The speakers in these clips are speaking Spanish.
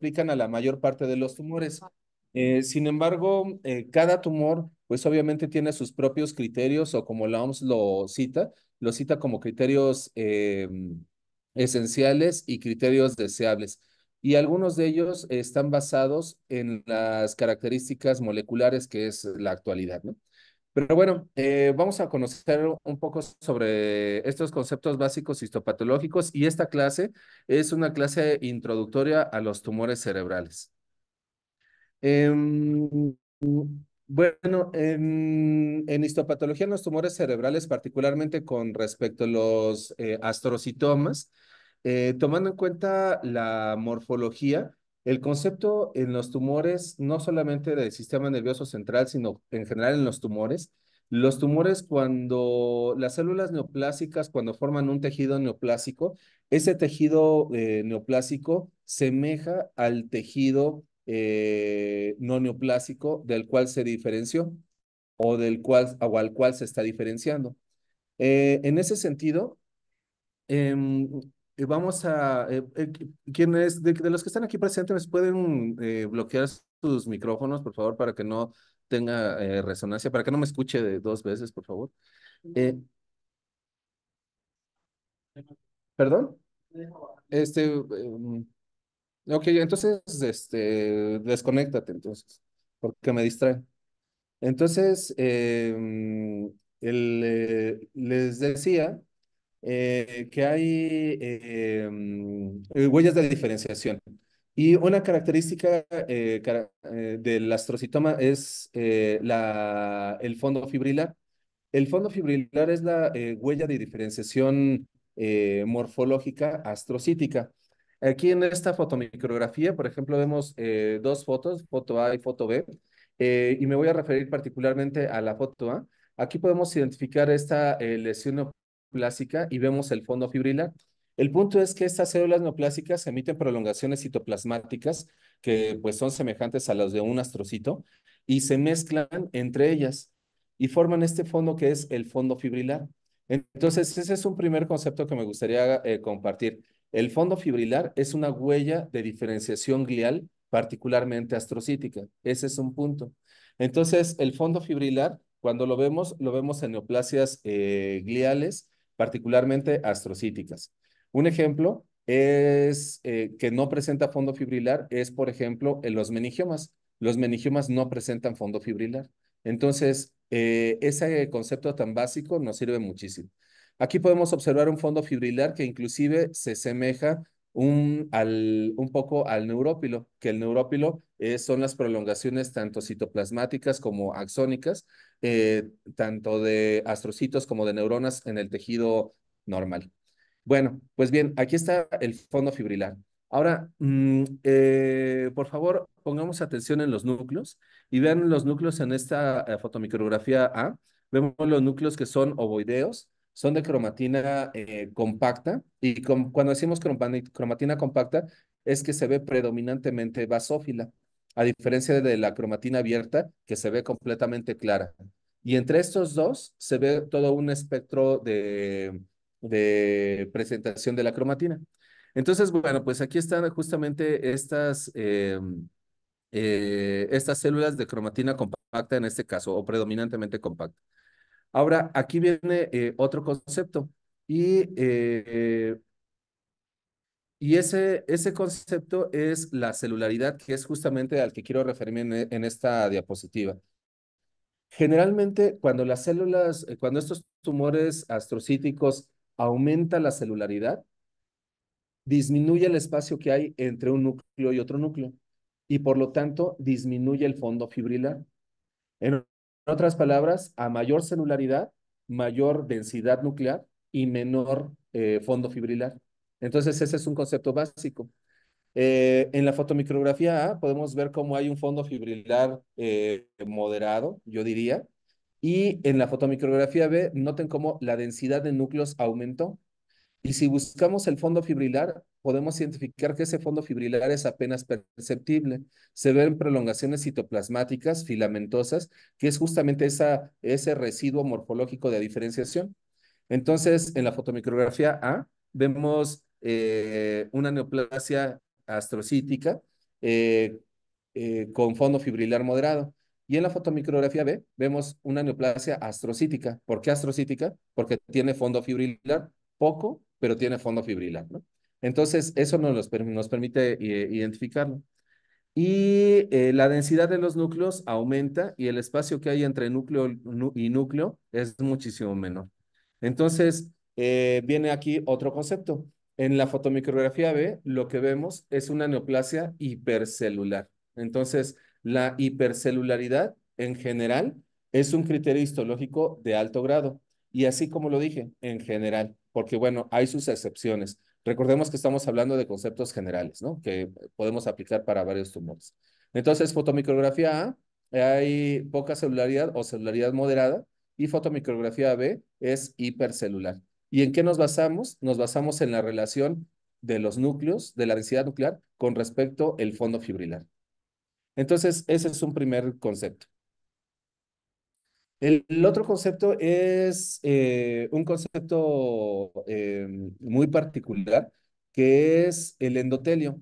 aplican a la mayor parte de los tumores. Eh, sin embargo, eh, cada tumor, pues obviamente tiene sus propios criterios o como la OMS lo cita, lo cita como criterios eh, esenciales y criterios deseables. Y algunos de ellos están basados en las características moleculares que es la actualidad, ¿no? Pero bueno, eh, vamos a conocer un poco sobre estos conceptos básicos histopatológicos y esta clase es una clase introductoria a los tumores cerebrales. Em, bueno, en, en, histopatología en los tumores cerebrales, particularmente con respecto a los eh, astrocitomas, eh, tomando en cuenta la morfología, el concepto en los tumores, no solamente del sistema nervioso central, sino en general en los tumores, los tumores cuando las células neoplásicas, cuando forman un tejido neoplásico, ese tejido eh, neoplásico semeja al tejido eh, no neoplásico del cual se diferenció o, del cual, o al cual se está diferenciando. Eh, en ese sentido, em, eh, vamos a, eh, eh, ¿Quién es? de, los que están aquí presentes, pueden bloquear sus micrófonos, por favor, para que no tenga resonancia, para que no me escuche de dos veces, por favor. ¿Perdón? Este, em, ok, entonces, este, desconéctate entonces, porque me distrae. Entonces, em, les decía eh, que hay eh, mm, eh, huellas de diferenciación. Y una característica del astrocitoma es la, el fondo fibrilar. El fondo fibrilar es la huella de diferenciación morfológica astrocítica. Aquí en esta fotomicrografía, por ejemplo, vemos dos fotos, foto A y foto B, y me voy a referir particularmente a la foto A. Aquí podemos identificar esta lesión lesión clásica y vemos el fondo fibrilar. El punto es que estas células neoplásicas emiten prolongaciones citoplasmáticas que pues son semejantes a las de un astrocito y se mezclan entre ellas y forman este fondo que es el fondo fibrilar. Entonces, ese es un primer concepto que me gustaría eh, compartir. El fondo fibrilar es una huella de diferenciación glial particularmente astrocítica. Ese es un punto. Entonces, el fondo fibrilar, cuando lo vemos, lo vemos en neoplasias eh, gliales particularmente astrocíticas. Un ejemplo es eh, que no presenta fondo fibrilar es, por ejemplo, en los meningiomas. Los meningiomas no presentan fondo fibrilar. Entonces, eh, ese concepto tan básico nos sirve muchísimo. Aquí podemos observar un fondo fibrilar que inclusive se semeja, un, poco al neurópilo, que el neurópilo eh, son las prolongaciones tanto citoplasmáticas como axónicas, eh, tanto de astrocitos como de neuronas en el tejido normal. Bueno, pues bien, aquí está el fondo fibrilar. Ahora, mm, eh, por favor, pongamos atención en los núcleos y vean los núcleos en esta fotomicrografía A. Vemos los núcleos que son ovoideos, son de cromatina eh, compacta y cuando decimos cromatina compacta es que se ve predominantemente basófila, a diferencia de la cromatina abierta que se ve completamente clara. Y entre estos dos se ve todo un espectro de, presentación de la cromatina. Entonces, bueno, pues aquí están justamente estas, em, eh, estas células de cromatina compacta en este caso, o predominantemente compacta. Ahora, aquí viene eh, otro concepto y, eh, y ese, ese concepto es la celularidad, que es justamente al que quiero referirme en, esta diapositiva. Generalmente, cuando las células, eh, cuando estos tumores astrocíticos aumenta la celularidad, disminuye el espacio que hay entre un núcleo y otro núcleo y por lo tanto disminuye el fondo fibrilar. En en otras palabras, a mayor celularidad, mayor densidad nuclear y menor eh, fondo fibrilar. Entonces, ese es un concepto básico. Eh, en la fotomicrografía A podemos ver cómo hay un fondo fibrilar eh, moderado, yo diría, y en la fotomicrografía B noten cómo la densidad de núcleos aumentó. Y si buscamos el fondo fibrilar, podemos identificar que ese fondo fibrilar es apenas perceptible. Se ven prolongaciones citoplasmáticas filamentosas, que es justamente esa, ese residuo morfológico de diferenciación. Entonces, en la fotomicrografía A, vemos eh, una neoplasia astrocítica eh, eh, con fondo fibrilar moderado. Y en la fotomicrografía B vemos una neoplasia astrocítica. ¿Por qué astrocítica? Porque tiene fondo fibrilar poco pero tiene fondo fibrilar, ¿no? Entonces, eso nos, nos permite eh, identificarlo. Y eh, la densidad de los núcleos aumenta y el espacio que hay entre núcleo y núcleo es muchísimo menor. Entonces, eh, viene aquí otro concepto. En la fotomicrografía B, lo que vemos es una neoplasia hipercelular. Entonces, la hipercelularidad en general es un criterio histológico de alto grado. Y así como lo dije, en general porque bueno, hay sus excepciones. Recordemos que estamos hablando de conceptos generales, ¿no? Que podemos aplicar para varios tumores. Entonces, fotomicrografía A, hay poca celularidad o celularidad moderada, y fotomicrografía B es hipercelular. ¿Y en qué nos basamos? Nos basamos en la relación de los núcleos, de la densidad nuclear, con respecto al fondo fibrilar. Entonces, ese es un primer concepto. El, otro concepto es eh, un concepto eh, muy particular, que es el endotelio.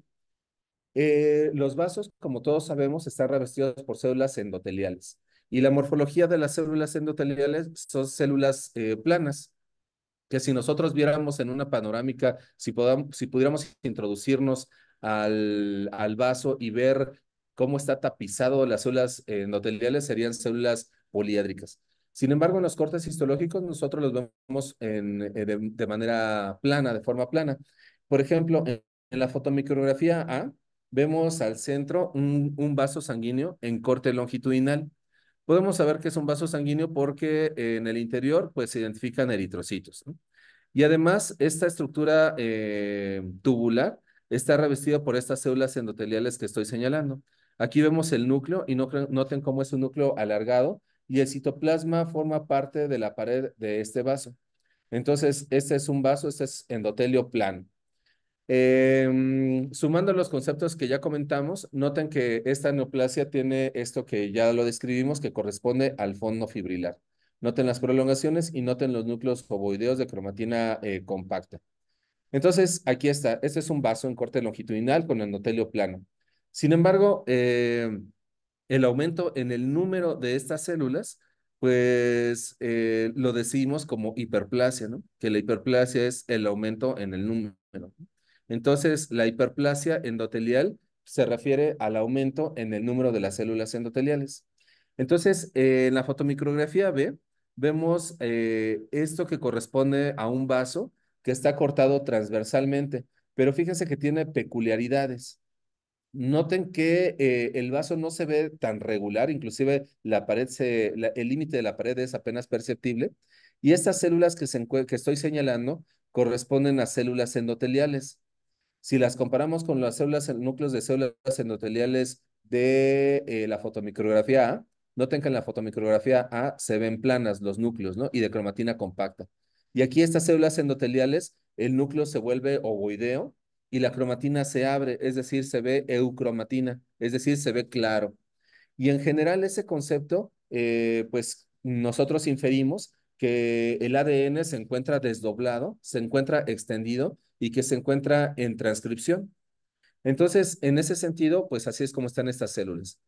Eh, los vasos, como todos sabemos, están revestidos por células endoteliales. Y la morfología de las células endoteliales son células planas que si nosotros viéramos en una panorámica, si, pudiéramos introducirnos al, al vaso y ver cómo está tapizado las células endoteliales, serían células poliédricas. Sin embargo, en los cortes histológicos nosotros los vemos eh, de, manera plana, de forma plana. Por ejemplo, en, la fotomicrografía A vemos al centro un, vaso sanguíneo en corte longitudinal. Podemos saber que es un vaso sanguíneo porque eh, en el interior pues, se identifican eritrocitos. Y además, esta estructura eh, tubular está revestida por estas células endoteliales que estoy señalando. Aquí vemos el núcleo y noten cómo es un núcleo alargado y el citoplasma forma parte de la pared de este vaso. Entonces, este es un vaso, este es endotelio plano. Em, sumando los conceptos que ya comentamos, noten que esta neoplasia tiene esto que ya lo describimos, que corresponde al fondo fibrilar. Noten las prolongaciones y noten los núcleos ovoideos de cromatina eh, compacta. Entonces, aquí está. Este es un vaso en corte longitudinal con endotelio plano. Sin embargo, eh, el aumento en el número de estas células, pues eh, lo decimos como hiperplasia, ¿no? Que la hiperplasia es el aumento en el número. Entonces, la hiperplasia endotelial se refiere al aumento en el número de las células endoteliales. Entonces, eh, en la fotomicrografía B, vemos eh, esto que corresponde a un vaso que está cortado transversalmente, pero fíjense que tiene peculiaridades. Noten que eh, el vaso no se ve tan regular, inclusive la pared se, el límite de la pared es apenas perceptible. Y estas células que, estoy señalando corresponden a células endoteliales. Si las comparamos con las células, núcleos de células endoteliales de eh, la fotomicrografía A, noten que en la fotomicrografía A se ven planas los núcleos, ¿no? Y de cromatina compacta. Y aquí estas células endoteliales, el núcleo se vuelve ovoideo y la cromatina se abre, es decir, se ve eucromatina, es decir, se ve claro. Y en general ese concepto, eh, pues nosotros inferimos que el ADN se encuentra desdoblado, se encuentra extendido y que se encuentra en transcripción. Entonces, en ese sentido, pues así es como están estas células.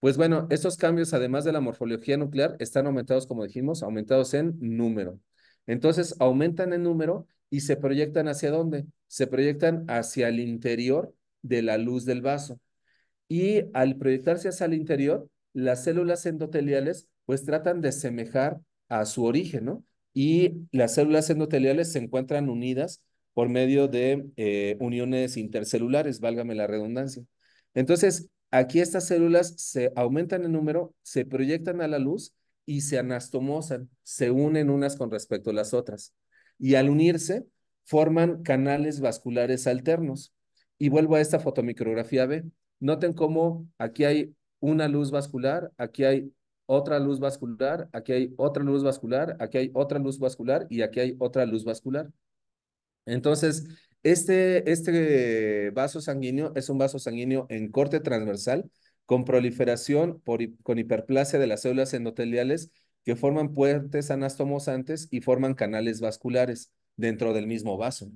Pues bueno, estos cambios, además de la morfología nuclear, están aumentados, como dijimos, aumentados en número. Entonces, aumentan en número y se proyectan hacia dónde? Se proyectan hacia el interior de la luz del vaso. Y al proyectarse hacia el interior, las células endoteliales pues tratan de semejar a su origen, ¿no? Y las células endoteliales se encuentran unidas por medio de eh, uniones intercelulares, válgame la redundancia. Entonces, aquí estas células se aumentan en número, se proyectan a la luz y se anastomosan, se unen unas con respecto a las otras y al unirse forman canales vasculares alternos. Y vuelvo a esta fotomicrografía B. Noten cómo aquí hay una luz vascular, aquí hay otra luz vascular, aquí hay otra luz vascular, aquí hay otra luz vascular y aquí hay otra luz vascular. Entonces, este, este vaso sanguíneo es un vaso sanguíneo en corte transversal con proliferación con hiperplasia de las células endoteliales que forman puentes anastomosantes y forman canales vasculares dentro del mismo vaso.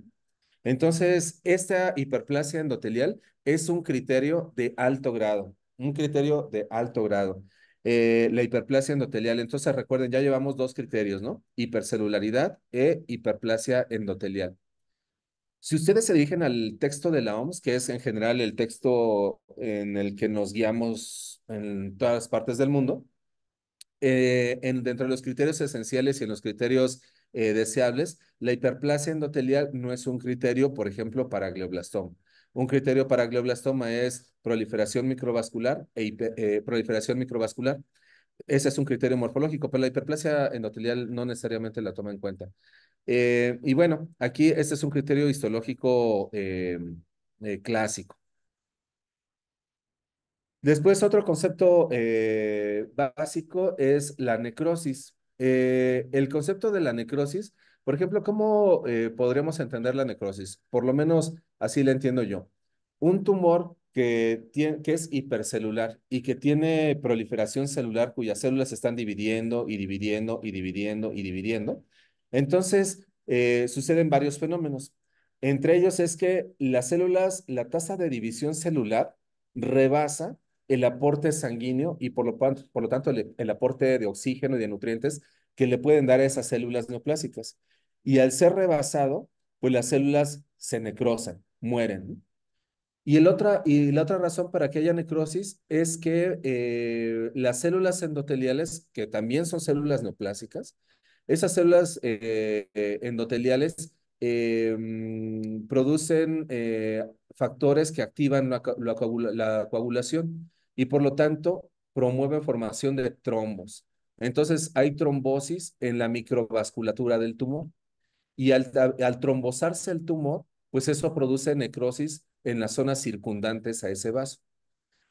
Entonces, esta hiperplasia endotelial es un criterio de alto grado, un criterio de alto grado. Eh, la hiperplasia endotelial, entonces recuerden, ya llevamos dos criterios, ¿no? Hipercelularidad e hiperplasia endotelial. Si ustedes se dirigen al texto de la OMS, que es en general el texto en el que nos guiamos en todas partes del mundo, eh, en, dentro de los criterios esenciales y en los criterios eh, deseables, la hiperplasia endotelial no es un criterio, por ejemplo, para glioblastoma. Un criterio para glioblastoma es proliferación microvascular e eh, proliferación microvascular. Ese es un criterio morfológico, pero la hiperplasia endotelial no necesariamente la toma en cuenta. y bueno, aquí este es un criterio histológico clásico. Después, otro concepto eh, básico es la necrosis. Eh, el concepto de la necrosis, por ejemplo, ¿cómo eh, podríamos podremos entender la necrosis? Por lo menos así la entiendo yo. Un tumor que, tiene, que es hipercelular y que tiene proliferación celular cuyas células se están dividiendo y dividiendo y dividiendo y dividiendo. Entonces, suceden varios fenómenos. Entre ellos es que las células, la tasa de división celular rebasa el aporte sanguíneo y por lo, tanto el, aporte de oxígeno y de nutrientes que le pueden dar a esas células neoplásicas. Y al ser rebasado, pues las células se necrosan, mueren. Y, el otra, y la otra razón para que haya necrosis es que eh, las células endoteliales, que también son células neoplásicas, esas células eh, endoteliales em, producen eh, factores que activan la coagulación y por lo tanto promueve formación de trombos. Entonces hay trombosis en la microvasculatura del tumor y al, al trombosarse el tumor, pues eso produce necrosis en las zonas circundantes a ese vaso.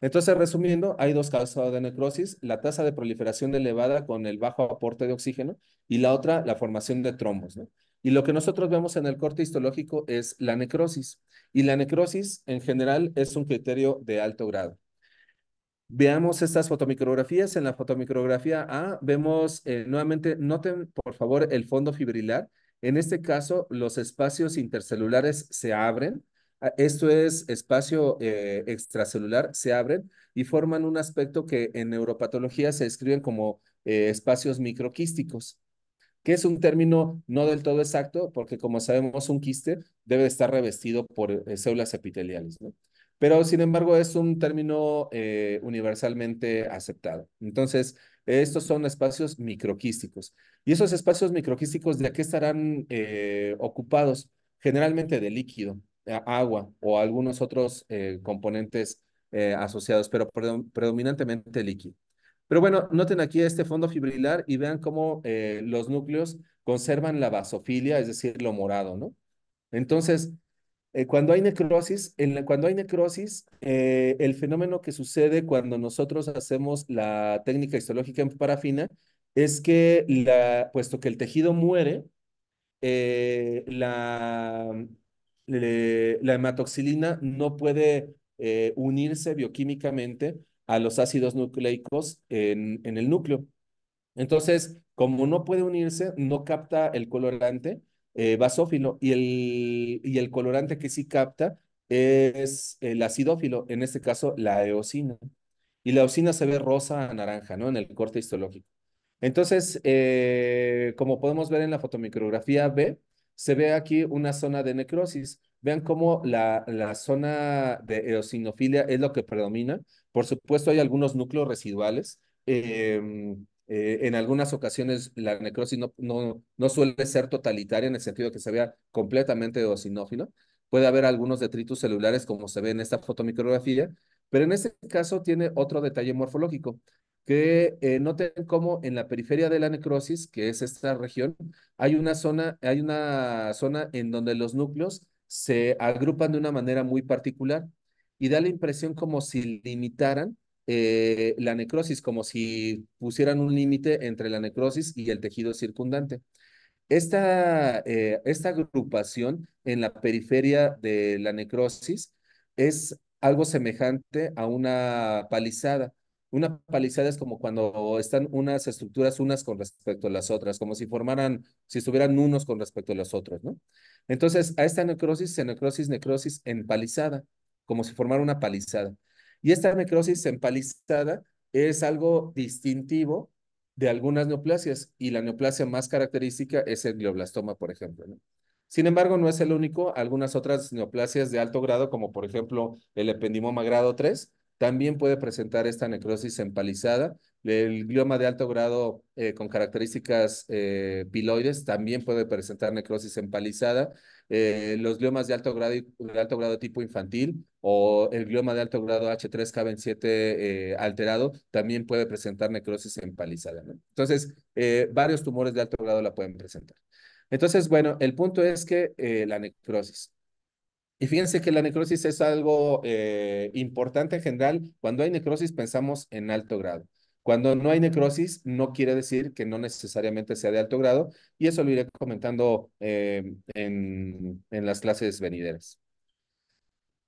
Entonces, resumiendo, hay dos causas de necrosis, la tasa de proliferación elevada con el bajo aporte de oxígeno y la otra, la formación de trombos. Y lo que nosotros vemos en el corte histológico es la necrosis. Y la necrosis, en general, es un criterio de alto grado. Veamos estas fotomicrografías. En la fotomicrografía A vemos eh, nuevamente, noten por favor el fondo fibrilar. En este caso, los espacios intercelulares se abren. Ah, esto es espacio eh, extracelular, se abren y forman un aspecto que en neuropatología se describen como eh, espacios microquísticos, que es un término no del todo exacto, porque como sabemos, un quiste debe estar revestido por células epiteliales pero sin embargo es un término eh, universalmente aceptado. Entonces, estos son espacios microquísticos. ¿Y esos espacios microquísticos de qué estarán eh, ocupados? Generalmente de líquido, agua o algunos otros eh, componentes asociados, pero predominantemente líquido. Pero bueno, noten aquí este fondo fibrilar y vean cómo los núcleos conservan la basofilia, es decir, lo morado, ¿no? Entonces, eh, cuando hay necrosis, cuando hay necrosis, eh, el fenómeno que sucede cuando nosotros hacemos la técnica histológica en parafina es que, puesto que el tejido muere, eh, la, hematoxilina no puede unirse bioquímicamente a los ácidos nucleicos en el núcleo. Entonces, como no puede unirse, no capta el colorante eh, basófilo y el, el colorante que sí capta es el acidófilo, en este caso la eosina. Y la eosina se ve rosa a naranja, ¿no? En el corte histológico. Entonces, eh, como podemos ver en la fotomicrografía B, se ve aquí una zona de necrosis. Vean cómo la, zona de eosinofilia es lo que predomina. Por supuesto, hay algunos núcleos residuales. Em, eh, en algunas ocasiones la necrosis no, no, suele ser totalitaria en el sentido de que se vea completamente eosinófilo. Puede haber algunos detritus celulares como se ve en esta fotomicrografía, pero en este caso tiene otro detalle morfológico, que eh, noten cómo en la periferia de la necrosis, que es esta región, hay una zona, hay una zona en donde los núcleos se agrupan de una manera muy particular y da la impresión como si limitaran eh, la necrosis, como si pusieran un límite entre la necrosis y el tejido circundante. Esta, eh, esta agrupación en la periferia de la necrosis es algo semejante a una palizada. Una palizada es como cuando están unas estructuras unas con respecto a las otras, como si formaran, si estuvieran unos con respecto a los otros, ¿no? Entonces, a esta necrosis, se necrosis, necrosis en palizada, como si formara una palizada. Y esta necrosis empalizada es algo distintivo de algunas neoplasias y la neoplasia más característica es el glioblastoma, por ejemplo. Sin embargo, no es el único. Algunas otras neoplasias de alto grado, como por ejemplo el ependimoma grado 3, también puede presentar esta necrosis empalizada el glioma de alto grado eh, con características eh, piloides también puede presentar necrosis empalizada. Eh, los gliomas de alto, grado, de alto grado tipo infantil o el glioma de alto grado h 3 k 7 alterado también puede presentar necrosis empalizada. Entonces, varios tumores de alto grado la pueden presentar. Entonces, bueno, el punto es que la necrosis. Y fíjense que la necrosis es algo importante en general. Cuando hay necrosis pensamos en alto grado. Cuando no hay necrosis, no quiere decir que no necesariamente sea de alto grado, y eso lo iré comentando eh, en, las clases venideras.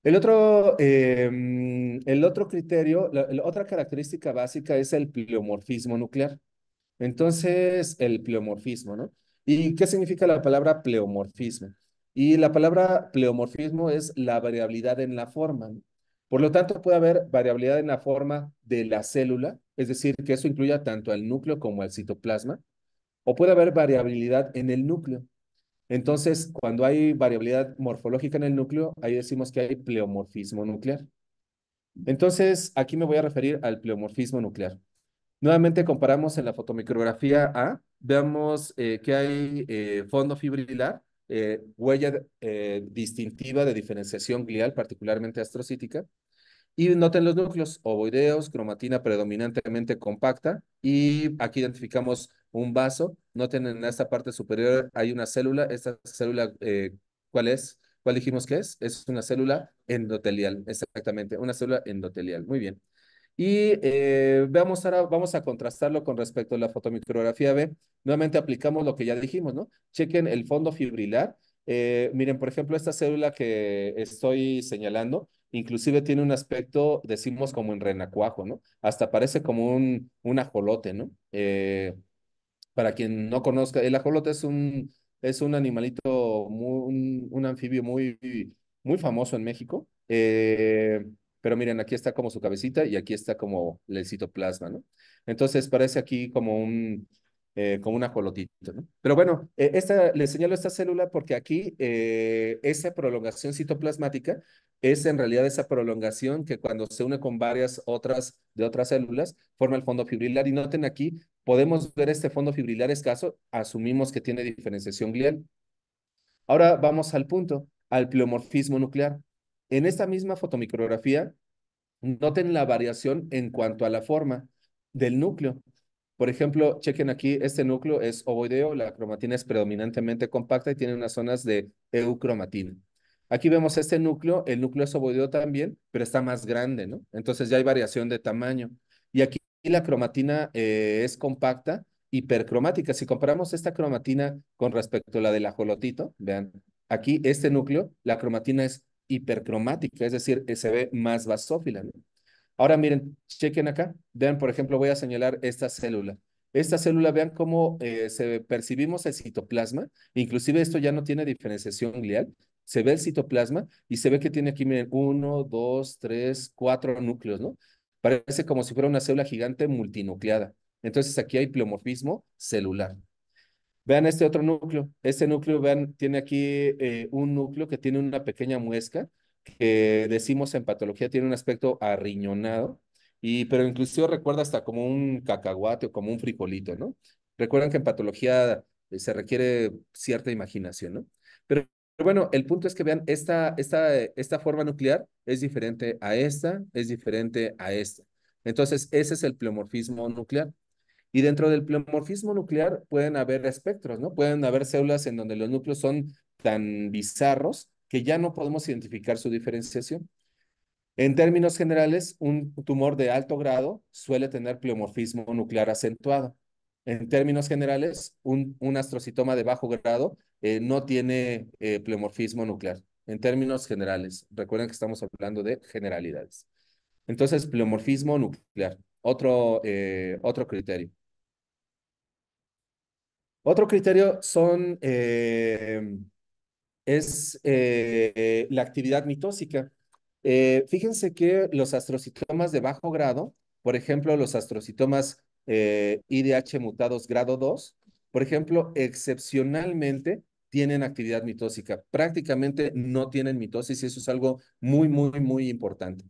El otro, em, el otro criterio, la, otra característica básica es el pleomorfismo nuclear. Entonces, el pleomorfismo, ¿no? ¿Y qué significa la palabra pleomorfismo? Y la palabra pleomorfismo es la variabilidad en la forma. Por lo tanto, puede haber variabilidad en la forma de la célula, es decir, que eso incluya tanto al núcleo como al citoplasma, o puede haber variabilidad en el núcleo. Entonces, cuando hay variabilidad morfológica en el núcleo, ahí decimos que hay pleomorfismo nuclear. Entonces, aquí me voy a referir al pleomorfismo nuclear. Nuevamente comparamos en la fotomicrografía A, veamos eh, que hay eh, fondo fibrilar eh, huella eh, distintiva de diferenciación glial, particularmente astrocítica. Y noten los núcleos ovoideos, cromatina predominantemente compacta. Y aquí identificamos un vaso. Noten en esta parte superior hay una célula. Esta célula, eh, ¿cuál es? ¿Cuál dijimos que es? Es una célula endotelial, exactamente, una célula endotelial. Muy bien. Y eh, veamos ahora, vamos a contrastarlo con respecto a la fotomicrografía B. Nuevamente aplicamos lo que ya dijimos, ¿no? Chequen el fondo fibrilar. Eh, miren, por ejemplo, esta célula que estoy señalando, inclusive tiene un aspecto, decimos, como en renacuajo, ¿no? Hasta parece como un, ajolote, ¿no? Eh, para quien no conozca, el ajolote es un, es un animalito, un, anfibio muy, muy famoso en México. Pero miren, aquí está como su cabecita y aquí está como el citoplasma, ¿no? Entonces parece aquí como un, eh, como ¿no? Pero bueno, eh, esta, les señalo esta célula porque aquí eh, esa prolongación citoplasmática es en realidad esa prolongación que cuando se une con varias otras de otras células forma el fondo fibrilar. Y noten aquí, podemos ver este fondo fibrilar escaso, asumimos que tiene diferenciación glial. Ahora vamos al punto, al pleomorfismo nuclear. En esta misma fotomicrografía, noten la variación en cuanto a la forma del núcleo. Por ejemplo, chequen aquí, este núcleo es ovoideo, la cromatina es predominantemente compacta y tiene unas zonas de eucromatina. Aquí vemos este núcleo, el núcleo es ovoideo también, pero está más grande, ¿no? Entonces ya hay variación de tamaño. Y aquí la cromatina eh, es compacta, hipercromática. Si comparamos esta cromatina con respecto a la del ajolotito, vean, aquí este núcleo, la cromatina es hipercromática, es decir, se ve más basófila. Ahora miren, chequen acá, vean, por ejemplo, voy a señalar esta célula. Esta célula, vean cómo eh, se percibimos el citoplasma, inclusive esto ya no tiene diferenciación glial, se ve el citoplasma y se ve que tiene aquí, miren, uno, dos, tres, cuatro núcleos, ¿no? Parece como si fuera una célula gigante multinucleada. Entonces aquí hay pleomorfismo celular. Vean este otro núcleo. Este núcleo, vean, tiene aquí eh, un núcleo que tiene una pequeña muesca que decimos en patología tiene un aspecto arriñonado, y, pero inclusive recuerda hasta como un cacahuate o como un frijolito, ¿no? Recuerdan que en patología eh, se requiere cierta imaginación, ¿no? Pero, bueno, el punto es que vean, esta, esta, esta forma nuclear es diferente a esta, es diferente a esta. Entonces, ese es el pleomorfismo nuclear. Y dentro del pleomorfismo nuclear pueden haber espectros, ¿no? Pueden haber células en donde los núcleos son tan bizarros que ya no podemos identificar su diferenciación. En términos generales, un tumor de alto grado suele tener pleomorfismo nuclear acentuado. En términos generales, un, un astrocitoma de bajo grado eh, no tiene eh, pleomorfismo nuclear. En términos generales, recuerden que estamos hablando de generalidades. Entonces, pleomorfismo nuclear, otro, eh, otro criterio. Otro criterio son, eh, es eh, la actividad mitósica. Eh, fíjense que los astrocitomas de bajo grado, por ejemplo, los astrocitomas IDH mutados grado 2, por ejemplo, excepcionalmente tienen actividad mitósica. Prácticamente no tienen mitosis y eso es algo muy, muy, muy importante.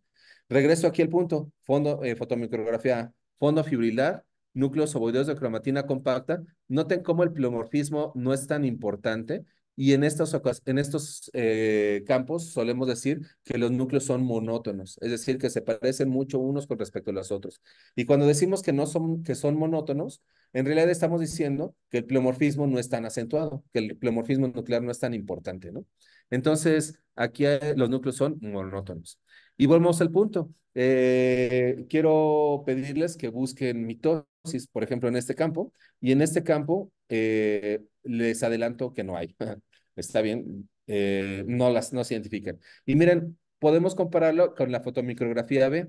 Regreso aquí al punto, fondo, fotomicrografía, fondo fibrilar, núcleos ovoideos de cromatina compacta, noten cómo el pleomorfismo no es tan importante y en estos, en estos eh, campos solemos decir que los núcleos son monótonos, es decir, que se parecen mucho unos con respecto a los otros. Y cuando decimos que no son, que son monótonos, en realidad estamos diciendo que el pleomorfismo no es tan acentuado, que el pleomorfismo nuclear no es tan importante, ¿no? Entonces, aquí los núcleos son monótonos. Y volvemos al punto. Eh, quiero pedirles que busquen mitosis por ejemplo, en este campo, y en este campo eh, les adelanto que no hay. Está bien, eh, no las no se identifican. Y miren, podemos compararlo con la fotomicrografía B.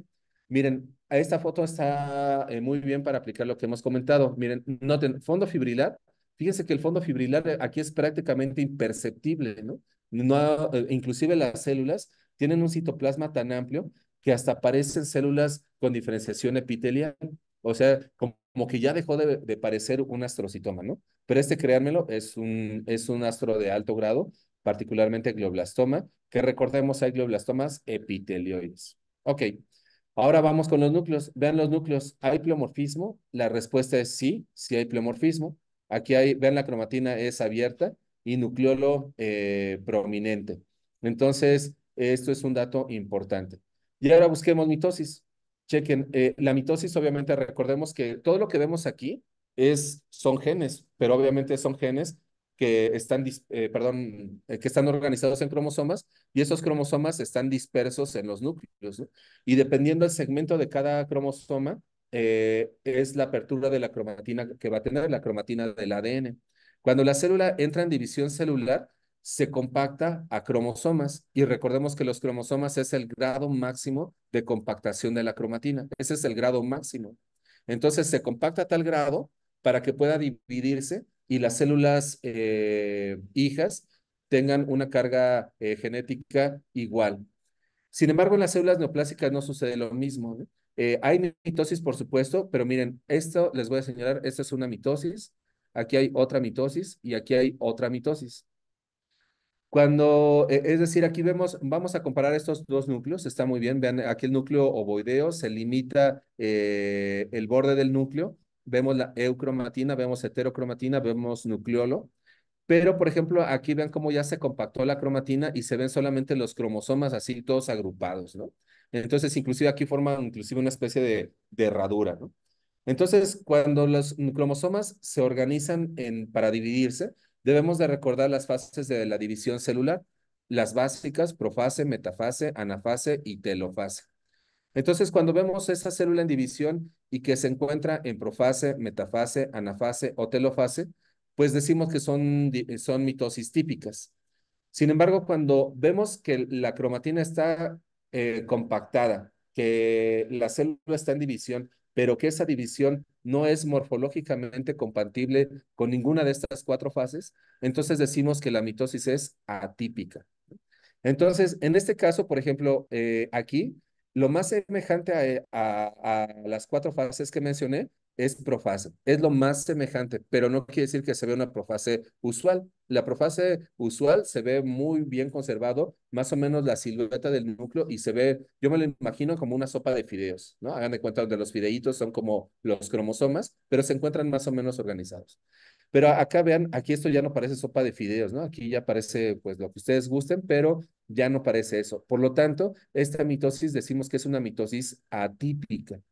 Miren, esta foto está eh, muy bien para aplicar lo que hemos comentado. Miren, noten, fondo fibrilar. Fíjense que el fondo fibrilar aquí es prácticamente imperceptible, ¿no? no inclusive las células tienen un citoplasma tan amplio que hasta aparecen células con diferenciación epitelial. O sea, como como que ya dejó de, parecer un astrocitoma, ¿no? Pero este, créanmelo, es un, es un astro de alto grado, particularmente glioblastoma, que recordemos hay glioblastomas epitelioides. Ok, ahora vamos con los núcleos. Vean los núcleos, ¿hay pleomorfismo? La respuesta es sí, sí hay pleomorfismo. Aquí hay, vean la cromatina es abierta y nucleolo eh, prominente. Entonces, esto es un dato importante. Y ahora busquemos mitosis. Chequen, eh, la mitosis, obviamente, recordemos que todo lo que vemos aquí es, son genes, pero obviamente son genes que están, eh, eh, que están organizados en cromosomas y esos cromosomas están dispersos en los núcleos. Y dependiendo del segmento de cada cromosoma, es la apertura de la cromatina que va a tener la cromatina del ADN. Cuando la célula entra en división celular, se compacta a cromosomas y recordemos que los cromosomas es el grado máximo de compactación de la cromatina. Ese es el grado máximo. Entonces se compacta a tal grado para que pueda dividirse y las células eh, hijas tengan una carga eh, genética igual. Sin embargo, en las células neoplásicas no sucede lo mismo. ¿eh? hay mitosis, por supuesto, pero miren, esto les voy a señalar, esta es una mitosis, aquí hay otra mitosis y aquí hay otra mitosis. Cuando, eh, es decir, aquí vemos, vamos a comparar estos dos núcleos, está muy bien, vean, aquí el núcleo ovoideo se limita eh, el borde del núcleo, vemos la eucromatina, vemos heterocromatina, vemos nucleolo, pero por ejemplo, aquí vean cómo ya se compactó la cromatina y se ven solamente los cromosomas así todos agrupados, ¿no? Entonces, inclusive aquí forma inclusive una especie de, de herradura, ¿no? Entonces, cuando los cromosomas se organizan para dividirse, Debemos de recordar las fases de la división celular, las básicas, profase, metafase, anafase y telofase. Entonces, cuando vemos esa célula en división y que se encuentra en profase, metafase, anafase o telofase, pues decimos que son, son mitosis típicas. Sin embargo, cuando vemos que la cromatina está eh, compactada, que la célula está en división, pero que esa división no es morfológicamente compatible con ninguna de estas cuatro fases, entonces decimos que la mitosis es atípica. Entonces, en este caso, por ejemplo, eh, aquí, lo más semejante a las cuatro fases que mencioné es profase, es lo más semejante, pero no quiere decir que se vea una profase usual. La profase usual se ve muy bien conservado, más o menos la silueta del núcleo y se ve, yo me lo imagino como una sopa de fideos, ¿no? Hagan de cuenta donde los fideitos son como los cromosomas, pero se encuentran más o menos organizados. Pero acá vean, aquí esto ya no parece sopa de fideos, ¿no? Aquí ya parece pues lo que ustedes gusten, pero ya no parece eso. Por lo tanto, esta mitosis decimos que es una mitosis atípica.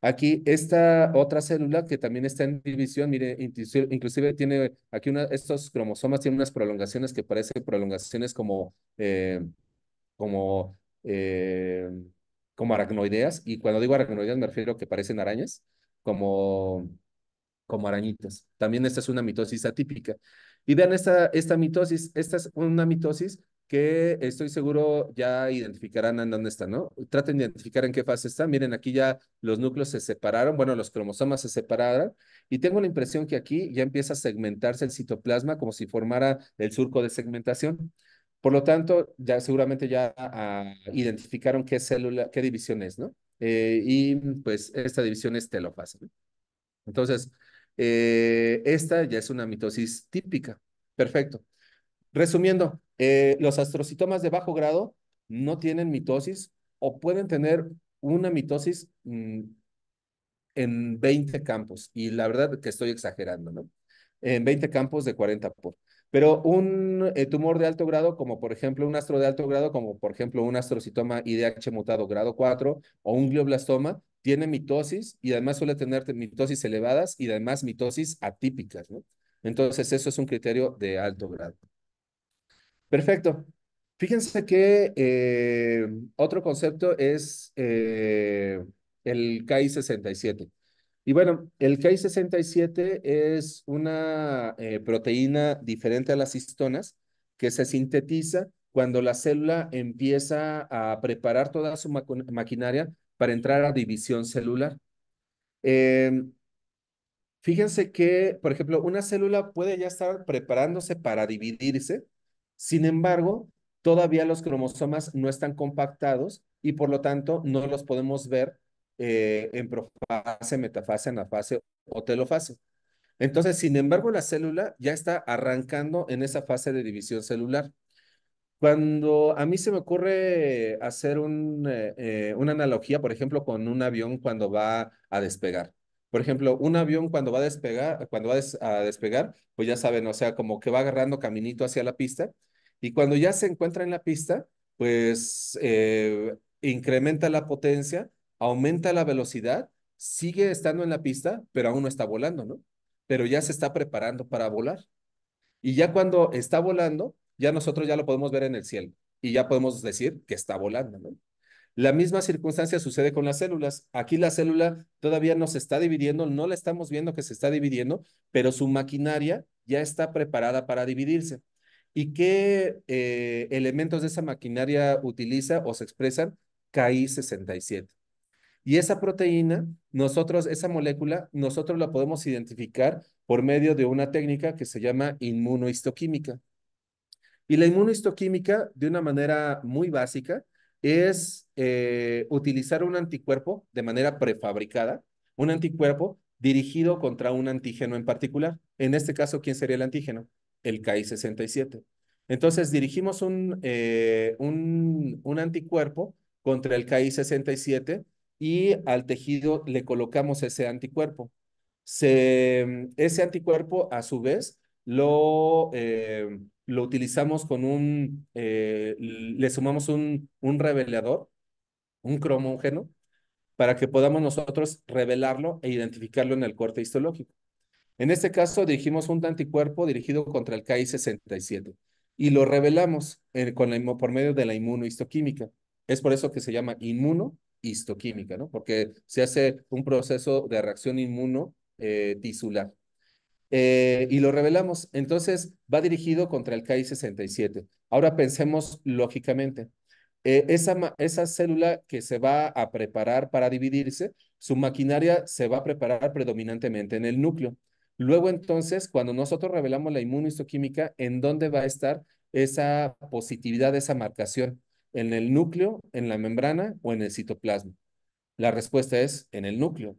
Aquí esta otra célula que también está en división, mire, inclusive, tiene aquí una, estos cromosomas tiene unas prolongaciones que parecen prolongaciones como, eh, como, eh, como aracnoideas, y cuando digo aracnoideas me refiero a que parecen arañas, como, como arañitas. También esta es una mitosis atípica. Y vean esta, esta mitosis, esta es una mitosis que estoy seguro ya identificarán en dónde están, ¿no? Traten de identificar en qué fase están. Miren, aquí ya los núcleos se separaron, bueno, los cromosomas se separaron, y tengo la impresión que aquí ya empieza a segmentarse el citoplasma como si formara el surco de segmentación. Por lo tanto, ya seguramente ya ah, identificaron qué célula, qué división es, ¿no? Eh, y pues esta división es telofase. Entonces, eh, esta ya es una mitosis típica. Perfecto. Resumiendo, eh, los astrocitomas de bajo grado no tienen mitosis o pueden tener una mitosis mm, en 20 campos. Y la verdad que estoy exagerando, ¿no? En 20 campos de 40 por. Pero un eh, tumor de alto grado, como por ejemplo un astro de alto grado, como por ejemplo un astrocitoma IDH mutado grado 4 o un glioblastoma, tiene mitosis y además suele tener mitosis elevadas y además mitosis atípicas, ¿no? Entonces, eso es un criterio de alto grado. Perfecto. Fíjense que eh, otro concepto es eh, el KI67. Y bueno, el KI67 es una eh, proteína diferente a las histonas que se sintetiza cuando la célula empieza a preparar toda su maquinaria para entrar a división celular. Em, fíjense que, por ejemplo, una célula puede ya estar preparándose para dividirse, sin embargo, todavía los cromosomas no están compactados y por lo tanto no los podemos ver eh, en profase, metafase, anafase o telofase. Entonces, sin embargo, la célula ya está arrancando en esa fase de división celular. Cuando a mí se me ocurre hacer eh, una analogía, por ejemplo, con un avión cuando va a despegar. Por ejemplo, un avión cuando va a despegar, cuando va a despegar, pues ya saben, o sea, como que va agarrando caminito hacia la pista y cuando ya se encuentra en la pista, pues eh, incrementa la potencia, aumenta la velocidad, sigue estando en la pista, pero aún no está volando, ¿no? Pero ya se está preparando para volar. Y ya cuando está volando, ya nosotros ya lo podemos ver en el cielo y ya podemos decir que está volando, ¿no? La misma circunstancia sucede con las células. Aquí la célula todavía no se está dividiendo, no la estamos viendo que se está dividiendo, pero su maquinaria ya está preparada para dividirse y qué eh, elementos de esa maquinaria utiliza o se expresan KI67. Y esa proteína, nosotros, esa molécula, nosotros la podemos identificar por medio de una técnica que se llama inmunohistoquímica. Y la inmunohistoquímica, de una manera muy básica, es eh, utilizar un anticuerpo de manera prefabricada, un anticuerpo dirigido contra un antígeno en particular. En este caso, ¿quién sería el antígeno? el ki 67 Entonces dirigimos eh, un, un, anticuerpo contra el ki 67 y al tejido le colocamos ese anticuerpo. Se, ese anticuerpo, a su vez, lo, eh, lo utilizamos con un, eh, le sumamos un, un revelador, un cromógeno, para que podamos nosotros revelarlo e identificarlo en el corte histológico. En este caso, dirigimos un anticuerpo dirigido contra el KI67 y lo revelamos eh, con la, por medio de la inmunohistoquímica. Es por eso que se llama inmunohistoquímica, ¿no? Porque se hace un proceso de reacción inmuno eh, tisular. Eh, y lo revelamos. Entonces, va dirigido contra el KI67. Ahora pensemos lógicamente. esa, esa célula que se va a preparar para dividirse, su maquinaria se va a preparar predominantemente en el núcleo. Luego entonces, cuando nosotros revelamos la inmunohistoquímica, ¿en dónde va a estar esa positividad, esa marcación? ¿En el núcleo, en la membrana o en el citoplasma? La respuesta es en el núcleo.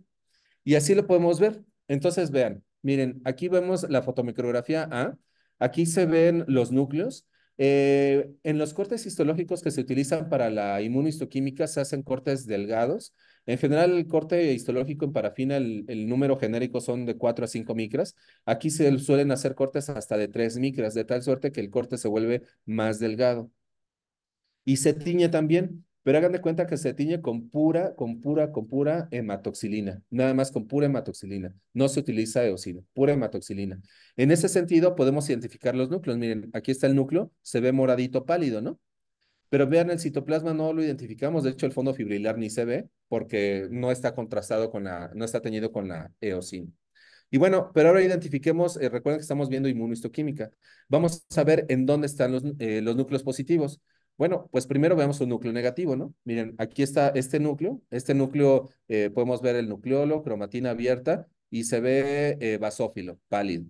Y así lo podemos ver. Entonces, vean, miren, aquí vemos la fotomicrografía A. Aquí se ven los núcleos. Eh, en los cortes histológicos que se utilizan para la inmunohistoquímica se hacen cortes delgados en general, el corte histológico en parafina, el, número genérico son de 4 a 5 micras. Aquí se suelen hacer cortes hasta de 3 micras, de tal suerte que el corte se vuelve más delgado. Y se tiñe también, pero hagan de cuenta que se tiñe con pura, con pura, con pura hematoxilina, nada más con pura hematoxilina. No se utiliza eosina, pura hematoxilina. En ese sentido, podemos identificar los núcleos. Miren, aquí está el núcleo, se ve moradito pálido, ¿no? Pero vean, el citoplasma no lo identificamos, de hecho el fondo fibrilar ni se ve porque no está contrastado con la, no está teñido con la eosina. Y bueno, pero ahora identifiquemos, eh, recuerden que estamos viendo inmunohistoquímica. Vamos a ver en dónde están eh, los, núcleos positivos. Bueno, pues primero veamos un núcleo negativo, ¿no? Miren, aquí está este núcleo. Este núcleo, eh, podemos ver el nucleolo, cromatina abierta, y se ve basófilo, pálido.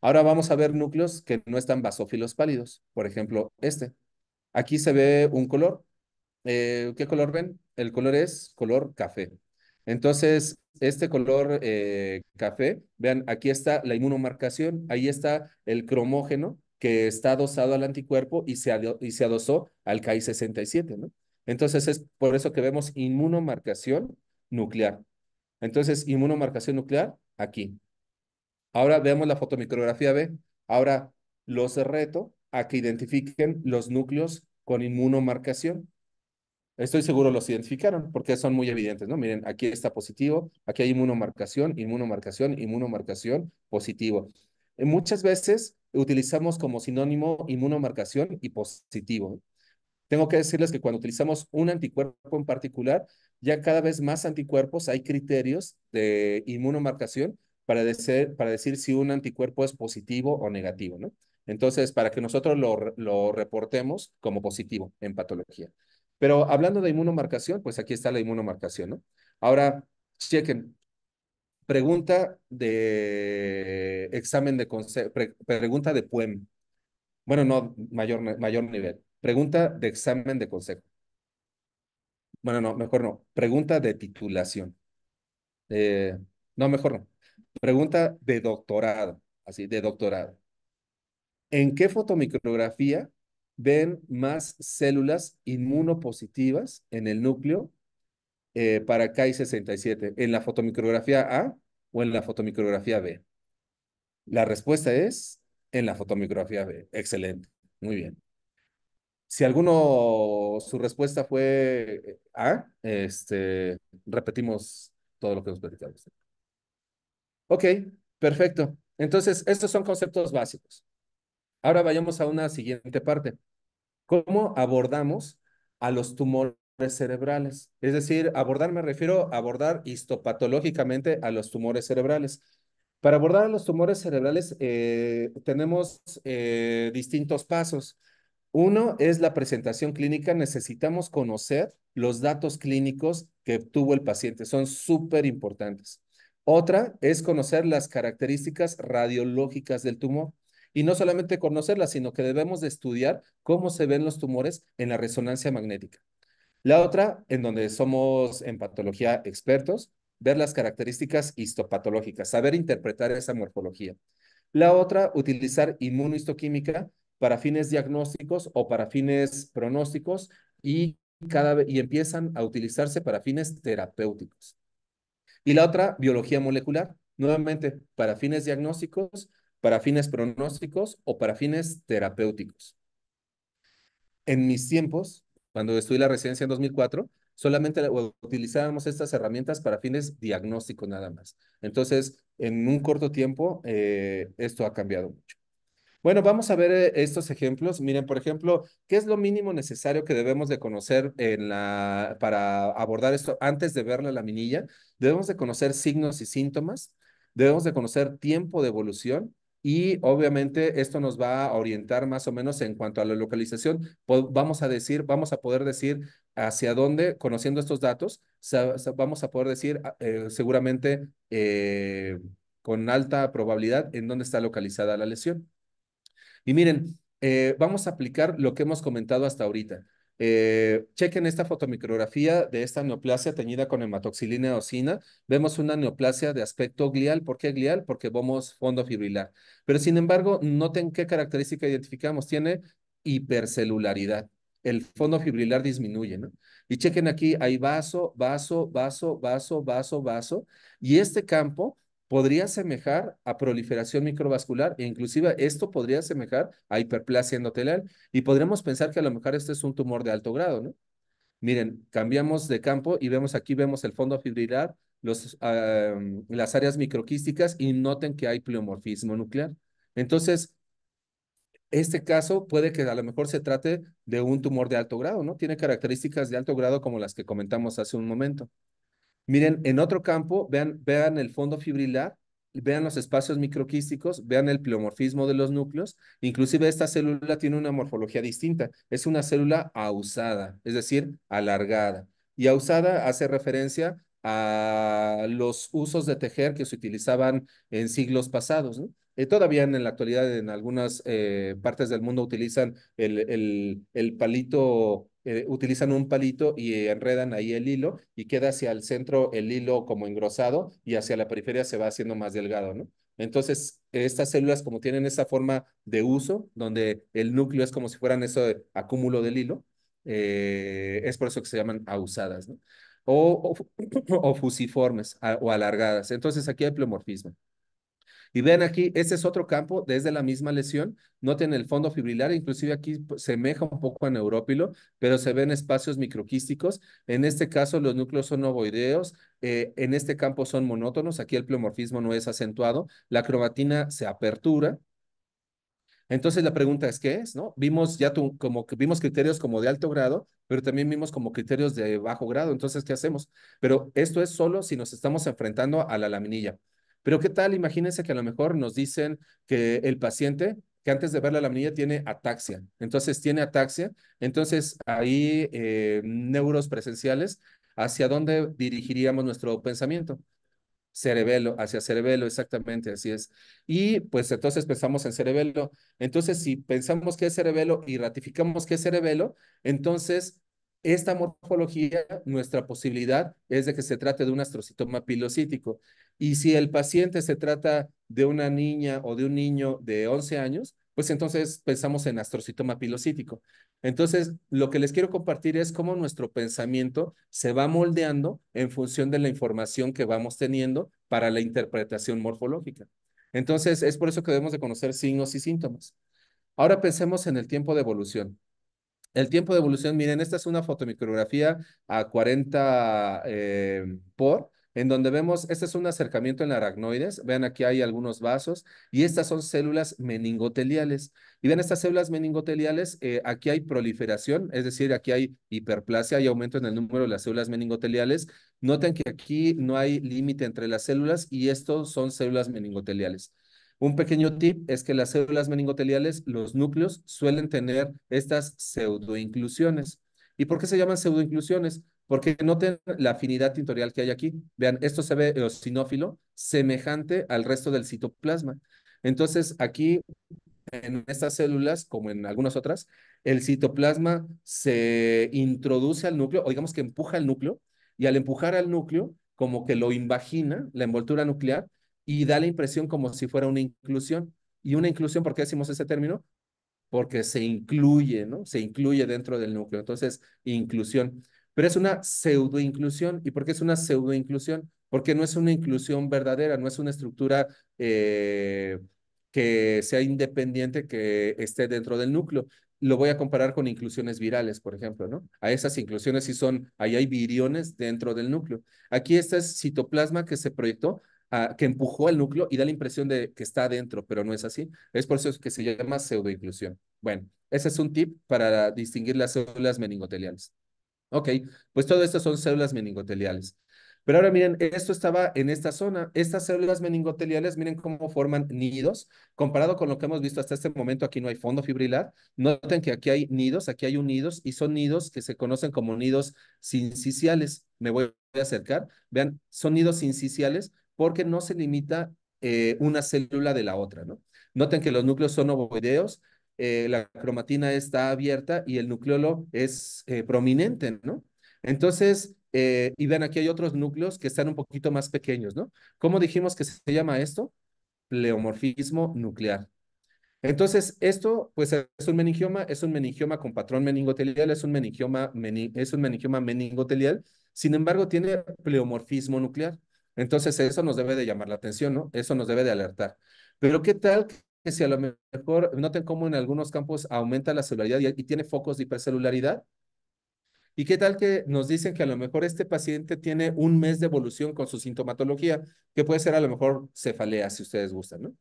Ahora vamos a ver núcleos que no están basófilos pálidos. Por ejemplo, este. Aquí se ve un color. Eh, ¿Qué color ven? El color es color café. Entonces, este color eh, café, vean, aquí está la inmunomarcación, ahí está el cromógeno que está adosado al anticuerpo y se, y se adosó al KI67, ¿no? Entonces, es por eso que vemos inmunomarcación nuclear. Entonces, inmunomarcación nuclear aquí. Ahora veamos la fotomicrografía B. Ahora los reto a que identifiquen los núcleos con inmunomarcación. Estoy seguro los identificaron porque son muy evidentes, ¿no? Miren, aquí está positivo, aquí hay inmunomarcación, inmunomarcación, inmunomarcación, positivo. Eh, muchas veces utilizamos como sinónimo inmunomarcación y positivo. Tengo que decirles que cuando utilizamos un anticuerpo en particular, ya cada vez más anticuerpos, hay criterios de inmunomarcación para decir, para decir si un anticuerpo es positivo o negativo, ¿no? Entonces, para que nosotros lo, reportemos como positivo en patología. Pero hablando de inmunomarcación, pues aquí está la inmunomarcación, ¿no? Ahora, chequen. Pregunta de examen de consejo, pregunta de PUEM. Bueno, no, mayor, mayor nivel. Pregunta de examen de consejo. Bueno, no, mejor no. Pregunta de titulación. Eh, no, mejor no. Pregunta de doctorado, así, de doctorado. ¿En qué fotomicrografía ven más células inmunopositivas en el núcleo eh, para y 67 ¿En la fotomicrografía A o en la fotomicrografía B? La respuesta es en la fotomicrografía B. Excelente. Muy bien. Si alguno, su respuesta fue eh, A, este, repetimos todo lo que nos usted. Ok, perfecto. Entonces, estos son conceptos básicos. Ahora vayamos a una siguiente parte. ¿Cómo abordamos a los tumores cerebrales? Es decir, abordar me refiero a abordar histopatológicamente a los tumores cerebrales. Para abordar a los tumores cerebrales eh, tenemos eh, distintos pasos. Uno es la presentación clínica. Necesitamos conocer los datos clínicos que obtuvo el paciente. Son súper importantes. Otra es conocer las características radiológicas del tumor. Y no solamente conocerla, sino que debemos de estudiar cómo se ven los tumores en la resonancia magnética. La otra, en donde somos en patología expertos, ver las características histopatológicas, saber interpretar esa morfología. La otra, utilizar inmunohistoquímica para fines diagnósticos o para fines pronósticos y, cada, y empiezan a utilizarse para fines terapéuticos. Y la otra, biología molecular, nuevamente para fines diagnósticos para fines pronósticos o para fines terapéuticos. En mis tiempos, cuando estudié la residencia en 2004, solamente utilizábamos estas herramientas para fines diagnósticos nada más. Entonces, en un corto tiempo, eh, esto ha cambiado mucho. Bueno, vamos a ver eh, estos ejemplos. Miren, por ejemplo, ¿qué es lo mínimo necesario que debemos de conocer en la, para abordar esto antes de ver la laminilla? Debemos de conocer signos y síntomas, debemos de conocer tiempo de evolución, y obviamente esto nos va a orientar más o menos en cuanto a la localización. Vamos a decir, vamos a poder decir hacia dónde, conociendo estos datos, vamos a poder decir ah, eh, seguramente eh, con alta probabilidad en dónde está localizada la lesión. Y miren, eh, vamos a aplicar lo que hemos comentado hasta ahorita. Eh, chequen esta fotomicrografía de esta neoplasia teñida con hematoxilina eosina. Vemos una neoplasia de aspecto glial. ¿Por qué glial? Porque vemos fondo fibrilar. Pero sin embargo, noten qué característica identificamos. Tiene hipercelularidad. El fondo fibrilar disminuye, Y chequen aquí, hay vaso, vaso, vaso, vaso, vaso, vaso. Y este campo podría asemejar a proliferación microvascular e inclusive esto podría asemejar a hiperplasia endotelial y podríamos pensar que a lo mejor este es un tumor de alto grado, ¿no? Miren, cambiamos de campo y vemos aquí vemos el fondo fibrilar, las áreas microquísticas y noten que hay pleomorfismo nuclear. Entonces, este caso puede que a lo mejor se trate de un tumor de alto grado, ¿no? Tiene características de alto grado como las que comentamos hace un momento. Miren, en otro campo, vean, vean el fondo fibrilar, vean los espacios microquísticos, vean el pleomorfismo de los núcleos. Inclusive esta célula tiene una morfología distinta. Es una célula ausada, es decir, alargada. Y ausada hace referencia a los usos de tejer que se utilizaban en siglos pasados. Eh, todavía en la actualidad en algunas eh, partes del mundo utilizan el, el, el palito eh, utilizan un palito y enredan ahí el hilo y queda hacia el centro el hilo como engrosado y hacia la periferia se va haciendo más delgado, ¿no? Entonces, estas células como tienen esa forma de uso, donde el núcleo es como si fueran eso de acúmulo del hilo, eh, es por eso que se llaman ausadas, ¿no? O, fusiformes o alargadas. Entonces, aquí hay pleomorfismo. Y vean aquí, este es otro campo desde la misma lesión. Noten el fondo fibrilar, inclusive aquí pues, semeja un poco a neurópilo, pero se ven espacios microquísticos. En este caso, los núcleos son ovoideos. Eh, en este campo son monótonos. Aquí el pleomorfismo no es acentuado. La cromatina se apertura. Entonces la pregunta es, ¿qué es? ¿No? Vimos ya como vimos criterios como de alto grado, pero también vimos como criterios de bajo grado. Entonces, ¿qué hacemos? Pero esto es solo si nos estamos enfrentando a la laminilla. Pero ¿qué tal? Imagínense que a lo mejor nos dicen que el paciente que antes de verle la niña tiene ataxia. Entonces tiene ataxia. Entonces ahí eh, neuros presenciales, ¿hacia dónde dirigiríamos nuestro pensamiento? Cerebelo, hacia cerebelo, exactamente, así es. Y pues entonces pensamos en cerebelo. Entonces, si pensamos que es cerebelo y ratificamos que es cerebelo, entonces esta morfología, nuestra posibilidad es de que se trate de un astrocitoma pilocítico. Y si el paciente se trata de una niña o de un niño de 11 años, pues entonces pensamos en astrocitoma pilocítico. Entonces, lo que les quiero compartir es cómo nuestro pensamiento se va moldeando en función de la información que vamos teniendo para la interpretación morfológica. Entonces, es por eso que debemos de conocer signos y síntomas. Ahora pensemos en el tiempo de evolución. El tiempo de evolución, miren, esta es una fotomicrografía a 40 eh, por, en donde vemos, este es un acercamiento en aracnoides, vean aquí hay algunos vasos, y estas son células meningoteliales. Y ven estas células meningoteliales, eh, aquí hay proliferación, es decir, aquí hay hiperplasia, y aumento en el número de las células meningoteliales. Noten que aquí no hay límite entre las células y estos son células meningoteliales. Un pequeño tip es que las células meningoteliales, los núcleos, suelen tener estas pseudoinclusiones. ¿Y por qué se llaman pseudoinclusiones? Porque noten la afinidad tintorial que hay aquí. Vean, esto se ve eosinófilo, semejante al resto del citoplasma. Entonces, aquí en estas células, como en algunas otras, el citoplasma se introduce al núcleo, o digamos que empuja al núcleo, y al empujar al núcleo, como que lo invagina, la envoltura nuclear, y da la impresión como si fuera una inclusión. ¿Y una inclusión por qué decimos ese término? Porque se incluye, ¿no? Se incluye dentro del núcleo. Entonces, inclusión. Pero es una pseudo-inclusión. ¿Y por qué es una pseudo-inclusión? Porque no es una inclusión verdadera, no es una estructura eh, que sea independiente, que esté dentro del núcleo. Lo voy a comparar con inclusiones virales, por ejemplo, ¿no? A esas inclusiones sí son, ahí hay viriones dentro del núcleo. Aquí está es citoplasma que se proyectó que empujó al núcleo y da la impresión de que está adentro, pero no es así. Es por eso que se llama pseudoinclusión. Bueno, ese es un tip para distinguir las células meningoteliales. Ok, pues todo esto son células meningoteliales. Pero ahora miren, esto estaba en esta zona. Estas células meningoteliales, miren cómo forman nidos. Comparado con lo que hemos visto hasta este momento, aquí no hay fondo fibrilar. Noten que aquí hay nidos, aquí hay un y son nidos que se conocen como nidos sinciciales. Me voy a acercar. Vean, son nidos sinciciales porque no se limita eh, una célula de la otra, ¿no? Noten que los núcleos son ovoideos, eh, la cromatina está abierta y el nucleolo es eh, prominente, ¿no? Entonces, y ven aquí hay otros núcleos que están un poquito más pequeños, ¿no? ¿Cómo dijimos que se llama esto? Pleomorfismo nuclear. Entonces, esto, pues, es un meningioma, es un meningioma con patrón meningotelial, es un meningioma, es un meningioma meningotelial, sin embargo, tiene pleomorfismo nuclear. Entonces eso nos debe de llamar la atención, ¿no? Eso nos debe de alertar. Pero ¿qué tal que si a lo mejor noten cómo en algunos campos aumenta la celularidad y, tiene focos de hipercelularidad? ¿Y qué tal que nos dicen que a lo mejor este paciente tiene un mes de evolución con su sintomatología, que puede ser a lo mejor cefalea, si ustedes gustan, ¿no?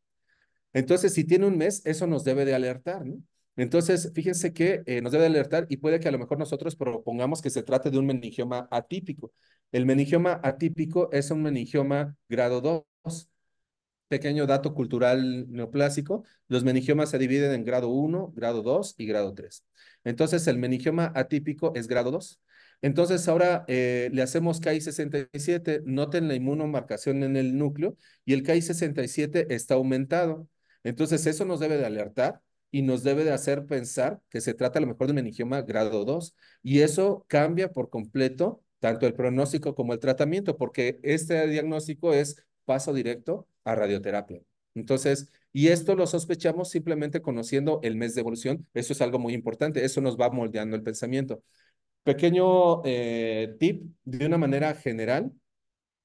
Entonces, si tiene un mes, eso nos debe de alertar, ¿no? Entonces, fíjense que eh, nos debe alertar y puede que a lo mejor nosotros propongamos que se trate de un meningioma atípico. El meningioma atípico es un meningioma grado 2. Pequeño dato cultural neoplásico, los meningiomas se dividen en grado 1, grado 2 y grado 3. Entonces, el meningioma atípico es grado 2. Entonces, ahora eh, le hacemos KI67, noten la inmunomarcación en el núcleo y el KI67 está aumentado. Entonces, eso nos debe de alertar y nos debe de hacer pensar que se trata a lo mejor de un meningioma grado 2 y eso cambia por completo tanto el pronóstico como el tratamiento porque este diagnóstico es paso directo a radioterapia. Entonces, y esto lo sospechamos simplemente conociendo el mes de evolución. Eso es algo muy importante. Eso nos va moldeando el pensamiento. Pequeño eh, tip, de una manera general,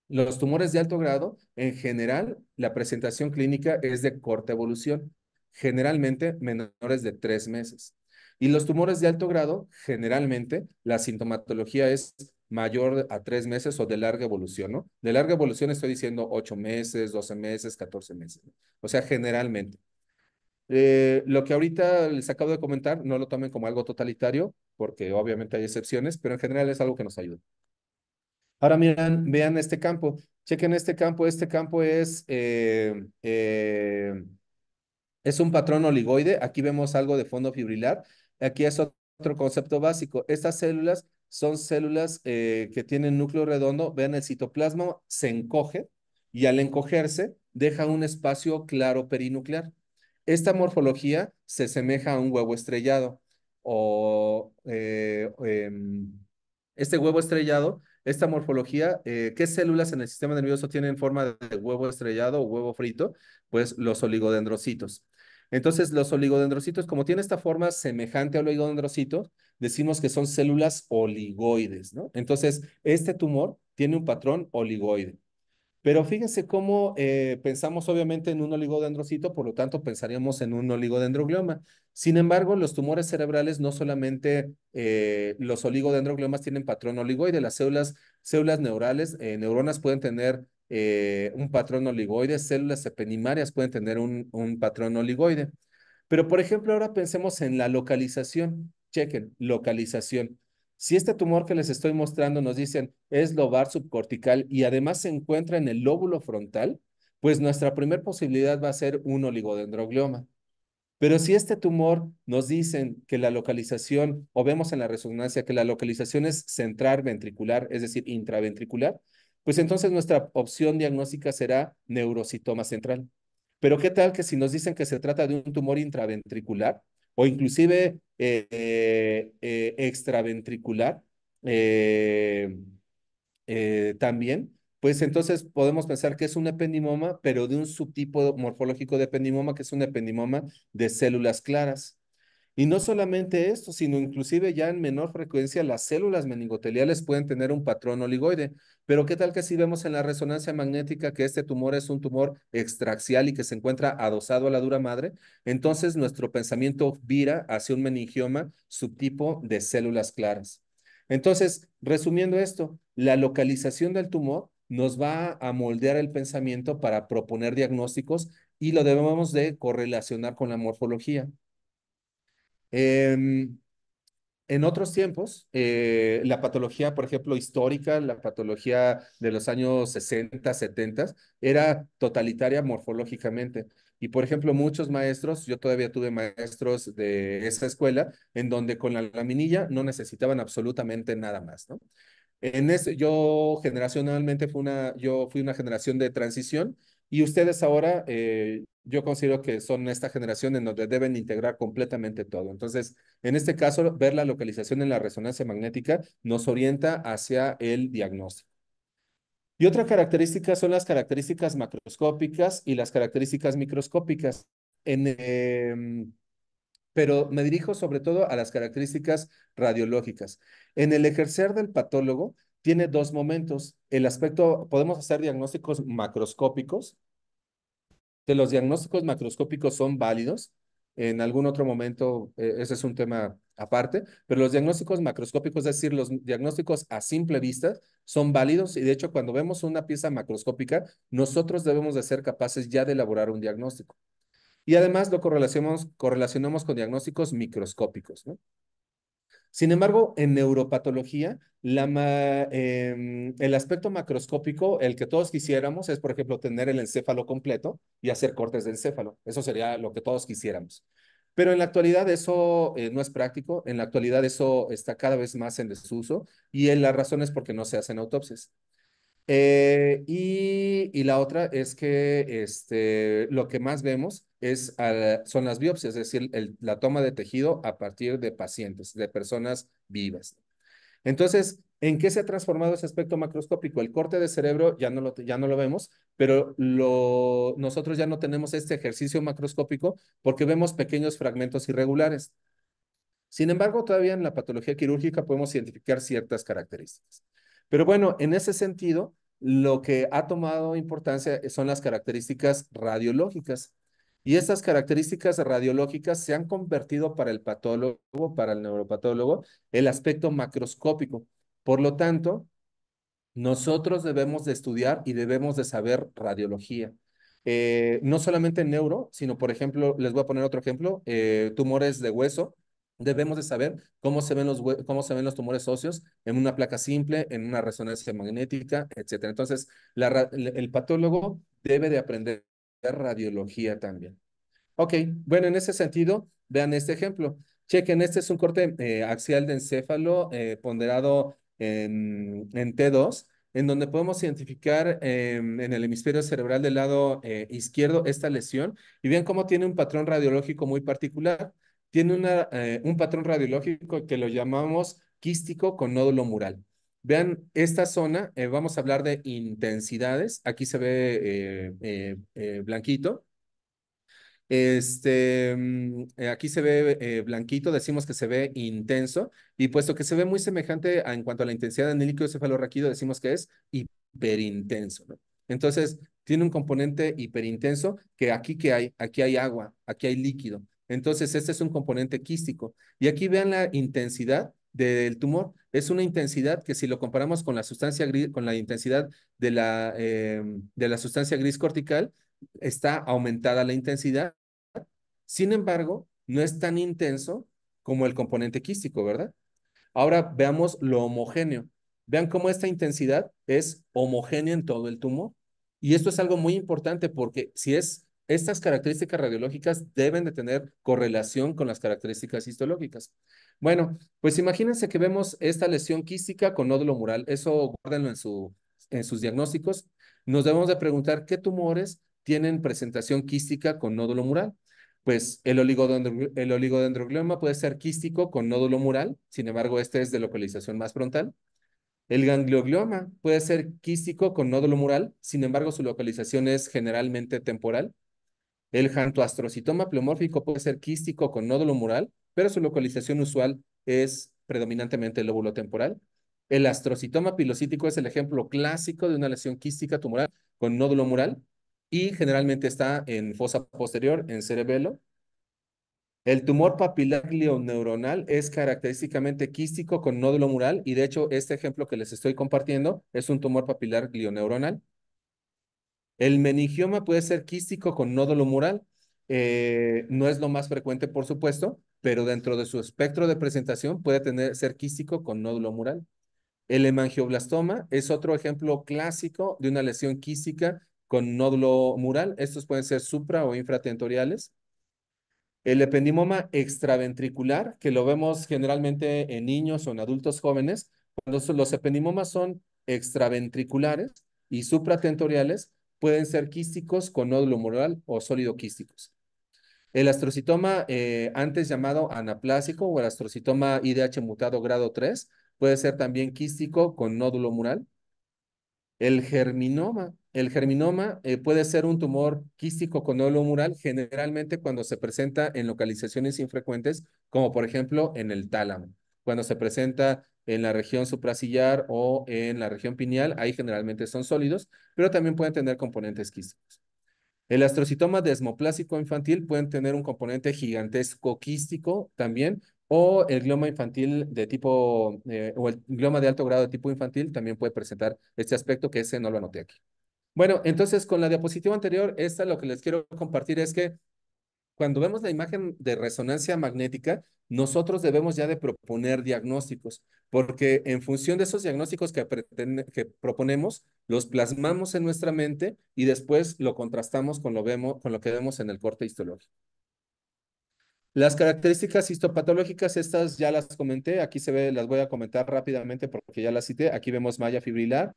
los tumores de alto grado, en general, la presentación clínica es de corta evolución generalmente menores de tres meses. Y los tumores de alto grado, generalmente la sintomatología es mayor a tres meses o de larga evolución, ¿no? De larga evolución estoy diciendo ocho meses, doce meses, catorce meses. O sea, generalmente. Eh, lo que ahorita les acabo de comentar, no lo tomen como algo totalitario, porque obviamente hay excepciones, pero en general es algo que nos ayuda. Ahora miren, vean este campo. Chequen este campo. Este campo es eh, eh, es un patrón oligoide. Aquí vemos algo de fondo fibrilar. Aquí es otro concepto básico. Estas células son células eh, que tienen núcleo redondo. Vean, el citoplasma se encoge y al encogerse deja un espacio claro perinuclear. Esta morfología se asemeja a un huevo estrellado o eh, em, este huevo estrellado, esta morfología, eh, ¿qué células en el sistema nervioso tienen forma de huevo estrellado o huevo frito? Pues los oligodendrocitos. Entonces, los oligodendrocitos, como tiene esta forma semejante al oligodendrocito, decimos que son células oligoides, ¿no? Entonces, este tumor tiene un patrón oligoide. Pero fíjense cómo eh, pensamos obviamente en un oligodendrocito, por lo tanto pensaríamos en un oligodendroglioma. Sin embargo, los tumores cerebrales no solamente eh, los oligodendrogliomas tienen patrón oligoide, las células, células neurales, eh, neuronas pueden tener eh, un patrón oligoide, células epenimarias pueden tener un, un patrón oligoide. Pero, por ejemplo, ahora pensemos en la localización. Chequen, localización. Si este tumor que les estoy mostrando nos dicen es lobar subcortical y además se encuentra en el lóbulo frontal, pues nuestra primera posibilidad va a ser un oligodendroglioma. Pero si este tumor nos dicen que la localización, o vemos en la resonancia que la localización es central ventricular, es decir, intraventricular, pues entonces nuestra opción diagnóstica será neurocitoma central. Pero ¿qué tal que si nos dicen que se trata de un tumor intraventricular o inclusive eh, eh, eh, extraventricular también? Pues entonces podemos pensar que es un ependimoma, pero de un subtipo morfológico de ependimoma, que es un ependimoma de células claras. Y no solamente esto, sino inclusive ya en menor frecuencia las células meningoteliales pueden tener un patrón oligoide. Pero ¿qué tal que si vemos en la resonancia magnética que este tumor es un tumor extraxial y que se encuentra adosado a la dura madre? Entonces nuestro pensamiento vira hacia un meningioma subtipo de células claras. Entonces, resumiendo esto, la localización del tumor nos va a moldear el pensamiento para proponer diagnósticos y lo debemos de correlacionar con la morfología. Em, en otros tiempos, eh, la patología, por ejemplo, histórica, la patología de los años 60, 70, era totalitaria morfológicamente. Y, por ejemplo, muchos maestros, yo todavía tuve maestros de esa escuela, en donde con la laminilla no necesitaban absolutamente nada más, En ese, yo generacionalmente fue una, yo fui una generación de transición y ustedes ahora, eh, yo considero que son esta generación en donde deben integrar completamente todo. Entonces, en este caso, ver la localización en la resonancia magnética nos orienta hacia el diagnóstico. Y otra característica son las características macroscópicas y las características microscópicas. En, em, pero me dirijo sobre todo a las características radiológicas. En el ejercer del patólogo, tiene dos momentos. El aspecto, podemos hacer diagnósticos macroscópicos. Que los diagnósticos macroscópicos son válidos. En algún otro momento, eh, ese es un tema aparte, pero los diagnósticos macroscópicos, es decir, los diagnósticos a simple vista, son válidos y de hecho cuando vemos una pieza macroscópica, nosotros debemos de ser capaces ya de elaborar un diagnóstico. Y además lo correlacionamos, correlacionamos con diagnósticos microscópicos. ¿no? Sin embargo, en neuropatología, em, el aspecto macroscópico, el que todos quisiéramos, es, por ejemplo, tener el encéfalo completo y hacer cortes de encéfalo. Eso sería lo que todos quisiéramos. Pero en la actualidad eso eh, no es práctico, en la actualidad eso está cada vez más en desuso y la razón es porque no se hacen autopsias. Eh, y, la otra es que este, lo que más vemos es son las biopsias, es decir, la toma de tejido a partir de pacientes, de personas vivas. Entonces, ¿en qué se ha transformado ese aspecto macroscópico? El corte de cerebro ya no lo, ya no lo vemos, pero nosotros ya no tenemos este ejercicio macroscópico porque vemos pequeños fragmentos irregulares. Sin embargo, todavía en la patología quirúrgica podemos identificar ciertas características. Pero bueno, en ese sentido, lo que ha tomado importancia son las características radiológicas. Y estas características radiológicas se han convertido para el patólogo, para el neuropatólogo, el aspecto macroscópico. Por lo tanto, nosotros debemos de estudiar y debemos de saber radiología. Eh, no solamente en neuro, sino, por ejemplo, les voy a poner otro ejemplo, eh, tumores de hueso. Debemos de saber cómo se, ven los, cómo se ven los tumores óseos en una placa simple, en una resonancia magnética, etc. Entonces, el patólogo debe de aprender radiología también. Ok, bueno, en ese sentido, vean este ejemplo. Chequen, este es un corte eh, axial de encéfalo eh, ponderado en, T2, en donde podemos identificar em, en el hemisferio cerebral del lado eh, izquierdo esta lesión y vean cómo tiene un patrón radiológico muy particular. Tiene una, un patrón radiológico que lo llamamos quístico con nódulo mural. Vean esta zona, eh, vamos a hablar de intensidades. Aquí se ve eh, eh, blanquito. Este, mm, aquí se ve blanquito, decimos que se ve intenso, y puesto que se ve muy semejante en cuanto a la intensidad del líquido cefalorraquido, decimos que es hiperintenso. Entonces, tiene un componente hiperintenso que aquí que hay, aquí hay agua, aquí hay líquido. Entonces, este es un componente quístico. Y aquí vean la intensidad del tumor es una intensidad que si lo comparamos con la sustancia gris, con la intensidad de la, em, de la sustancia gris cortical, está aumentada la intensidad. Sin embargo, no es tan intenso como el componente quístico, ¿verdad? Ahora veamos lo homogéneo. Vean cómo esta intensidad es homogénea en todo el tumor. Y esto es algo muy importante porque si es estas características radiológicas deben de tener correlación con las características histológicas. Bueno, pues imagínense que vemos esta lesión quística con nódulo mural. Eso guárdenlo en, su, en sus diagnósticos. Nos debemos de preguntar qué tumores tienen presentación quística con nódulo mural. Pues el, el oligodendroglioma puede ser quístico con nódulo mural, sin embargo, este es de localización más frontal. El ganglioglioma puede ser quístico con nódulo mural, sin embargo, su localización es generalmente temporal. El jantoastrocitoma pleomórfico puede ser quístico con nódulo mural, pero su localización usual es predominantemente el lóbulo temporal. El astrocitoma pilocítico es el ejemplo clásico de una lesión quística tumoral con nódulo mural y generalmente está en fosa posterior, en cerebelo. El tumor papilar glioneuronal es característicamente quístico con nódulo mural y de hecho este ejemplo que les estoy compartiendo es un tumor papilar glioneuronal. El meningioma puede ser quístico con nódulo mural. Eh, no es lo más frecuente, por supuesto, pero dentro de su espectro de presentación puede tener, ser quístico con nódulo mural. El hemangioblastoma es otro ejemplo clásico de una lesión quística con nódulo mural. Estos pueden ser supra o infratentoriales. El ependimoma extraventricular, que lo vemos generalmente en niños o en adultos jóvenes, cuando los ependimomas son extraventriculares y supratentoriales, pueden ser quísticos con nódulo mural o sólido quísticos. El astrocitoma, eh, antes llamado anaplásico o el astrocitoma IDH mutado grado 3, puede ser también quístico con nódulo mural. El germinoma. El germinoma eh, puede ser un tumor quístico con nódulo mural, generalmente cuando se presenta en localizaciones infrecuentes, como por ejemplo en el tálamo. Cuando se presenta en la región suprasillar o en la región pineal, ahí generalmente son sólidos, pero también pueden tener componentes quísticos. El astrocitoma desmoplásico infantil pueden tener un componente gigantesco quístico también, o el glioma infantil de tipo, eh, o el glioma de alto grado de tipo infantil también puede presentar este aspecto que ese no lo anoté aquí. Bueno, entonces con la diapositiva anterior, esta lo que les quiero compartir es que cuando vemos la imagen de resonancia magnética, nosotros debemos ya de proponer diagnósticos, porque en función de esos diagnósticos que, proponemos, los plasmamos en nuestra mente y después lo contrastamos con lo, vemos, con lo que vemos en el corte histológico. Las características histopatológicas, estas ya las comenté, aquí se ve, las voy a comentar rápidamente porque ya las cité. Aquí vemos malla fibrilar,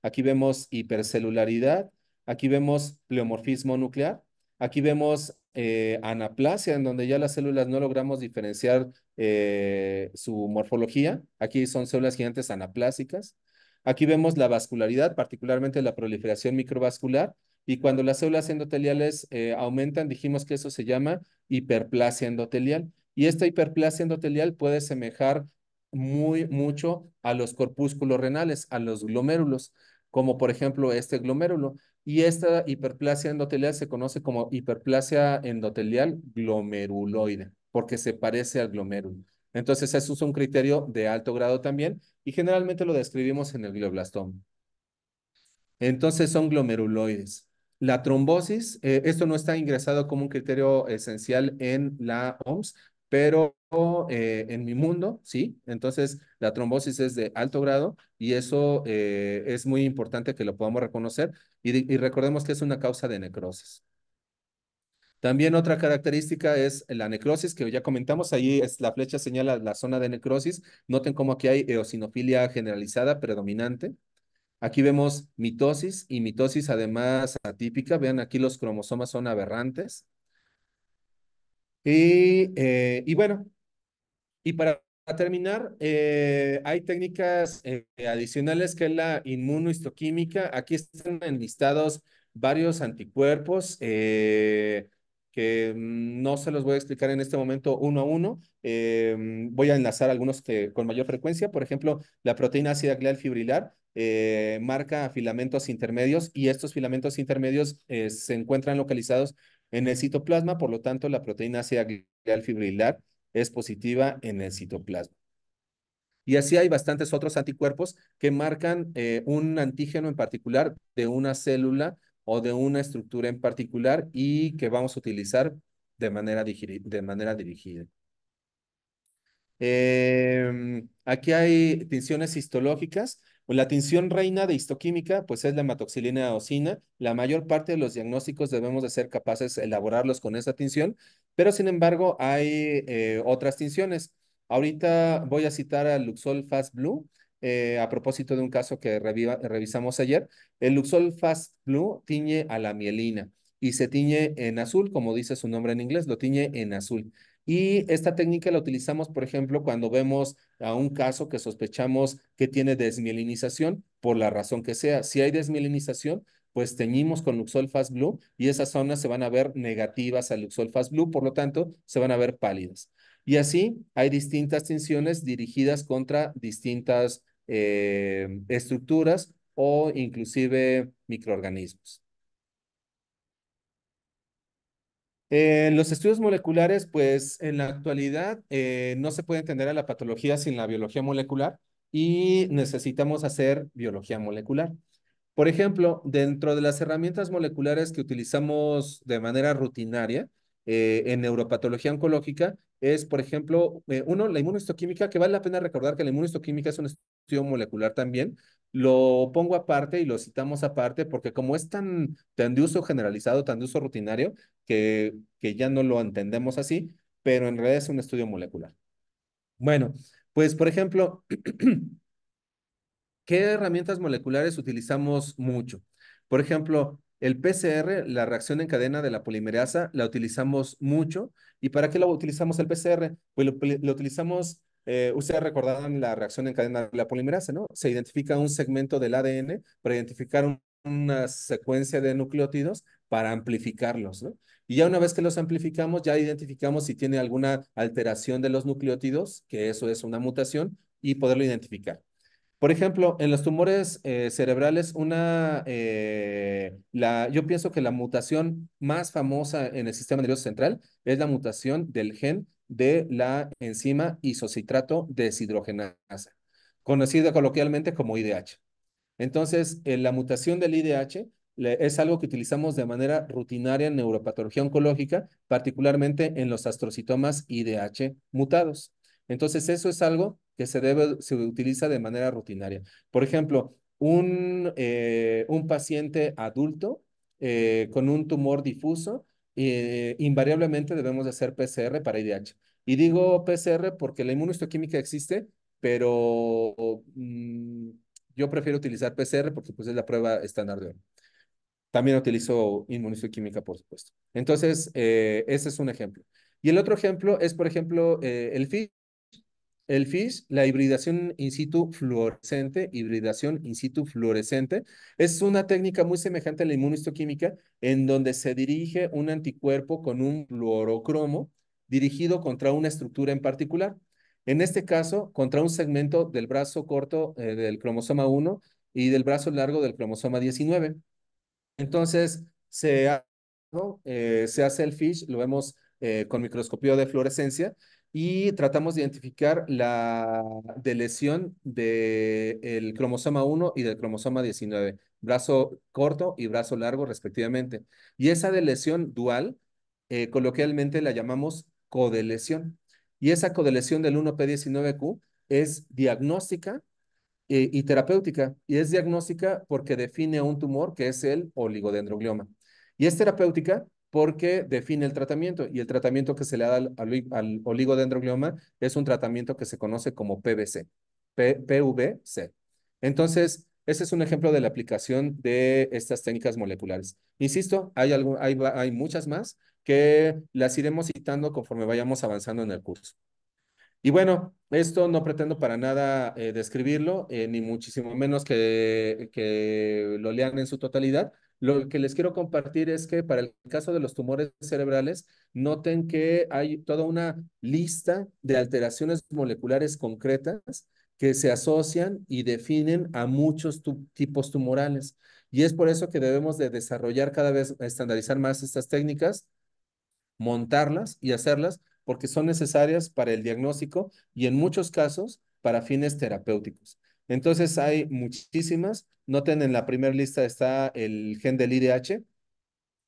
aquí vemos hipercelularidad, aquí vemos pleomorfismo nuclear, Aquí vemos eh, anaplasia, en donde ya las células no logramos diferenciar eh, su morfología. Aquí son células gigantes anaplásicas. Aquí vemos la vascularidad, particularmente la proliferación microvascular. Y cuando las células endoteliales eh, aumentan, dijimos que eso se llama hiperplasia endotelial. Y esta hiperplasia endotelial puede semejar muy mucho a los corpúsculos renales, a los glomérulos, como por ejemplo este glomérulo. Y esta hiperplasia endotelial se conoce como hiperplasia endotelial glomeruloide, porque se parece al glomérulo. Entonces, eso es un criterio de alto grado también y generalmente lo describimos en el glioblastoma. Entonces, son glomeruloides. La trombosis, eh, esto no está ingresado como un criterio esencial en la OMS, pero eh, en mi mundo, sí. Entonces, la trombosis es de alto grado y eso eh, es muy importante que lo podamos reconocer y, recordemos que es una causa de necrosis. También otra característica es la necrosis, que ya comentamos, ahí es, la flecha señala la zona de necrosis. Noten cómo aquí hay eosinofilia generalizada predominante. Aquí vemos mitosis y mitosis además atípica. Vean aquí los cromosomas son aberrantes. Y, eh, y bueno, y para terminar, eh, hay técnicas eh, adicionales que es la inmunohistoquímica. Aquí están enlistados varios anticuerpos eh, que mm, no se los voy a explicar en este momento uno a uno. Mm, voy a enlazar algunos que, con mayor frecuencia. Por ejemplo, la proteína ácida glial fibrilar marca filamentos intermedios y estos filamentos intermedios se encuentran localizados en el citoplasma, por lo tanto, la proteína ácida glial fibrilar es positiva en el citoplasma. Y así hay bastantes otros anticuerpos que marcan eh, un antígeno en particular de una célula o de una estructura en particular y que vamos a utilizar de manera, de manera dirigida. Em, aquí hay tensiones histológicas pues, la tinción reina de histoquímica, pues es la hematoxilina osina. La mayor parte de los diagnósticos debemos de ser capaces de elaborarlos con esa tinción, pero sin embargo hay eh, otras tinciones. Ahorita voy a citar al Luxol Fast Blue, eh, a propósito de un caso que revisamos ayer. El Luxol Fast Blue tiñe a la mielina y se tiñe en azul, como dice su nombre en inglés, lo tiñe en azul. Y esta técnica la utilizamos, por ejemplo, cuando vemos a un caso que sospechamos que tiene desmielinización, por la razón que sea. Si hay desmielinización, pues teñimos con Luxol Fast Blue y esas zonas se van a ver negativas al Luxol Fast Blue, por lo tanto, se van a ver pálidas. Y así hay distintas tinciones dirigidas contra distintas eh, estructuras o inclusive microorganismos. Eh, los estudios moleculares, pues en la actualidad eh, no se puede entender a la patología sin la biología molecular y necesitamos hacer biología molecular. Por ejemplo, dentro de las herramientas moleculares que utilizamos de manera rutinaria eh, en neuropatología oncológica, es, por ejemplo, uno, la inmunohistoquímica, que vale la pena recordar que la inmunohistoquímica es un molecular también, lo pongo aparte y lo citamos aparte porque como es tan, de uso generalizado, tan de uso rutinario, que, que ya no lo entendemos así, pero en realidad es un estudio molecular. Bueno, pues por ejemplo, ¿qué herramientas moleculares utilizamos mucho? Por ejemplo, el PCR, la reacción en cadena de la polimerasa, la utilizamos mucho. ¿Y para qué lo utilizamos el PCR? Pues lo utilizamos eh, ustedes recordarán la reacción en cadena de la polimerasa, ¿no? Se identifica un segmento del ADN para identificar una secuencia de nucleótidos para amplificarlos, ¿no? Y ya una vez que los amplificamos, ya identificamos si tiene alguna alteración de los nucleótidos, que eso es una mutación, y poderlo identificar. Por ejemplo, en los tumores eh, cerebrales, una, eh, la, yo pienso que la mutación más famosa en el sistema nervioso central es la mutación del gen de la enzima isocitrato deshidrogenasa, conocida coloquialmente como IDH. Entonces, la mutación del IDH es algo que utilizamos de manera rutinaria en neuropatología oncológica, particularmente en los astrocitomas IDH mutados. Entonces, eso es algo que se, debe, se utiliza de manera rutinaria. Por ejemplo, un, eh, paciente adulto eh, con un tumor difuso eh, invariablemente debemos hacer PCR para IDH. Y digo PCR porque la inmunohistoquímica existe, pero mm, yo prefiero utilizar PCR porque pues, es la prueba estándar de hoy. También utilizo inmunohistoquímica, por supuesto. Entonces, eh, ese es un ejemplo. Y el otro ejemplo es, por ejemplo, eh, el fit el FISH, la hibridación in situ fluorescente, hibridación in situ fluorescente, es una técnica muy semejante a la inmunohistoquímica en donde se dirige un anticuerpo con un fluorocromo dirigido contra una estructura en particular. En este caso, contra un segmento del brazo corto eh, del cromosoma 1 y del brazo largo del cromosoma 19. Entonces, se, eh, se hace el FISH, lo vemos eh, con microscopio de fluorescencia, y tratamos de identificar la deleción del cromosoma 1 y del cromosoma 19, brazo corto y brazo largo respectivamente. Y esa deleción dual, eh, coloquialmente la llamamos codeleción. Y esa codeleción del 1P19Q es diagnóstica eh, y terapéutica. Y es diagnóstica porque define un tumor que es el oligodendroglioma. Y es terapéutica porque define el tratamiento y el tratamiento que se le da al, al oligodendroglioma es un tratamiento que se conoce como PVC, Entonces, ese es un ejemplo de la aplicación de estas técnicas moleculares. Insisto, hay, hay, hay muchas más que las iremos citando conforme vayamos avanzando en el curso. Y bueno, esto no pretendo para nada eh, describirlo, eh, ni muchísimo menos que, que lo lean en su totalidad, lo que les quiero compartir es que para el caso de los tumores cerebrales, noten que hay toda una lista de alteraciones moleculares concretas que se asocian y definen a muchos tipos tumorales. Y es por eso que debemos de desarrollar cada vez, estandarizar más estas técnicas, montarlas y hacerlas, porque son necesarias para el diagnóstico y en muchos casos para fines terapéuticos. Entonces hay muchísimas. Noten en la primera lista está el gen del IDH,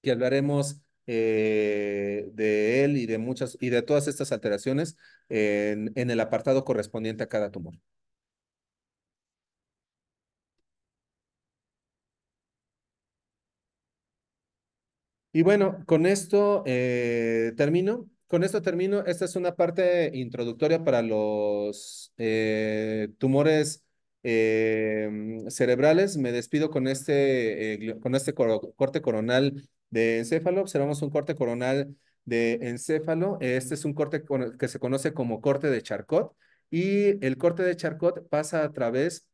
que hablaremos eh, de él y de muchas y de todas estas alteraciones en, el apartado correspondiente a cada tumor. Y bueno, con esto eh, termino. Con esto termino. Esta es una parte introductoria para los eh, tumores Em, cerebrales. Me despido con este, eh, con este corte coronal de encéfalo. Observamos un corte coronal de encéfalo. Este es un corte que se conoce como corte de Charcot y el corte de Charcot pasa a través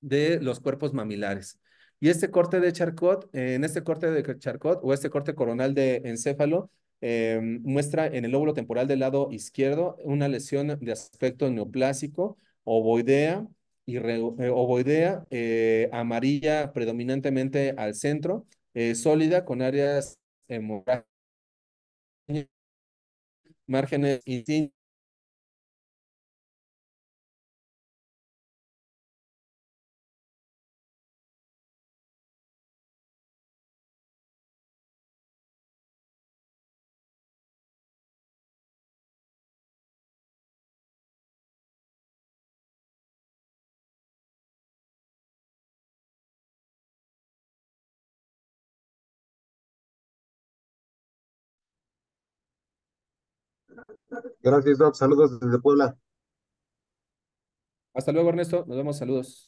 de los cuerpos mamilares. Y este corte de Charcot, en este corte de Charcot o este corte coronal de encéfalo, em, muestra en el lóbulo temporal del lado izquierdo una lesión de aspecto neoplásico, ovoidea, y eh, ovoidea, eh, amarilla predominantemente al centro, eh, sólida con áreas hemográficas, márgenes Gracias, Doc. Saludos desde Puebla. Hasta luego, Ernesto. Nos vemos. Saludos.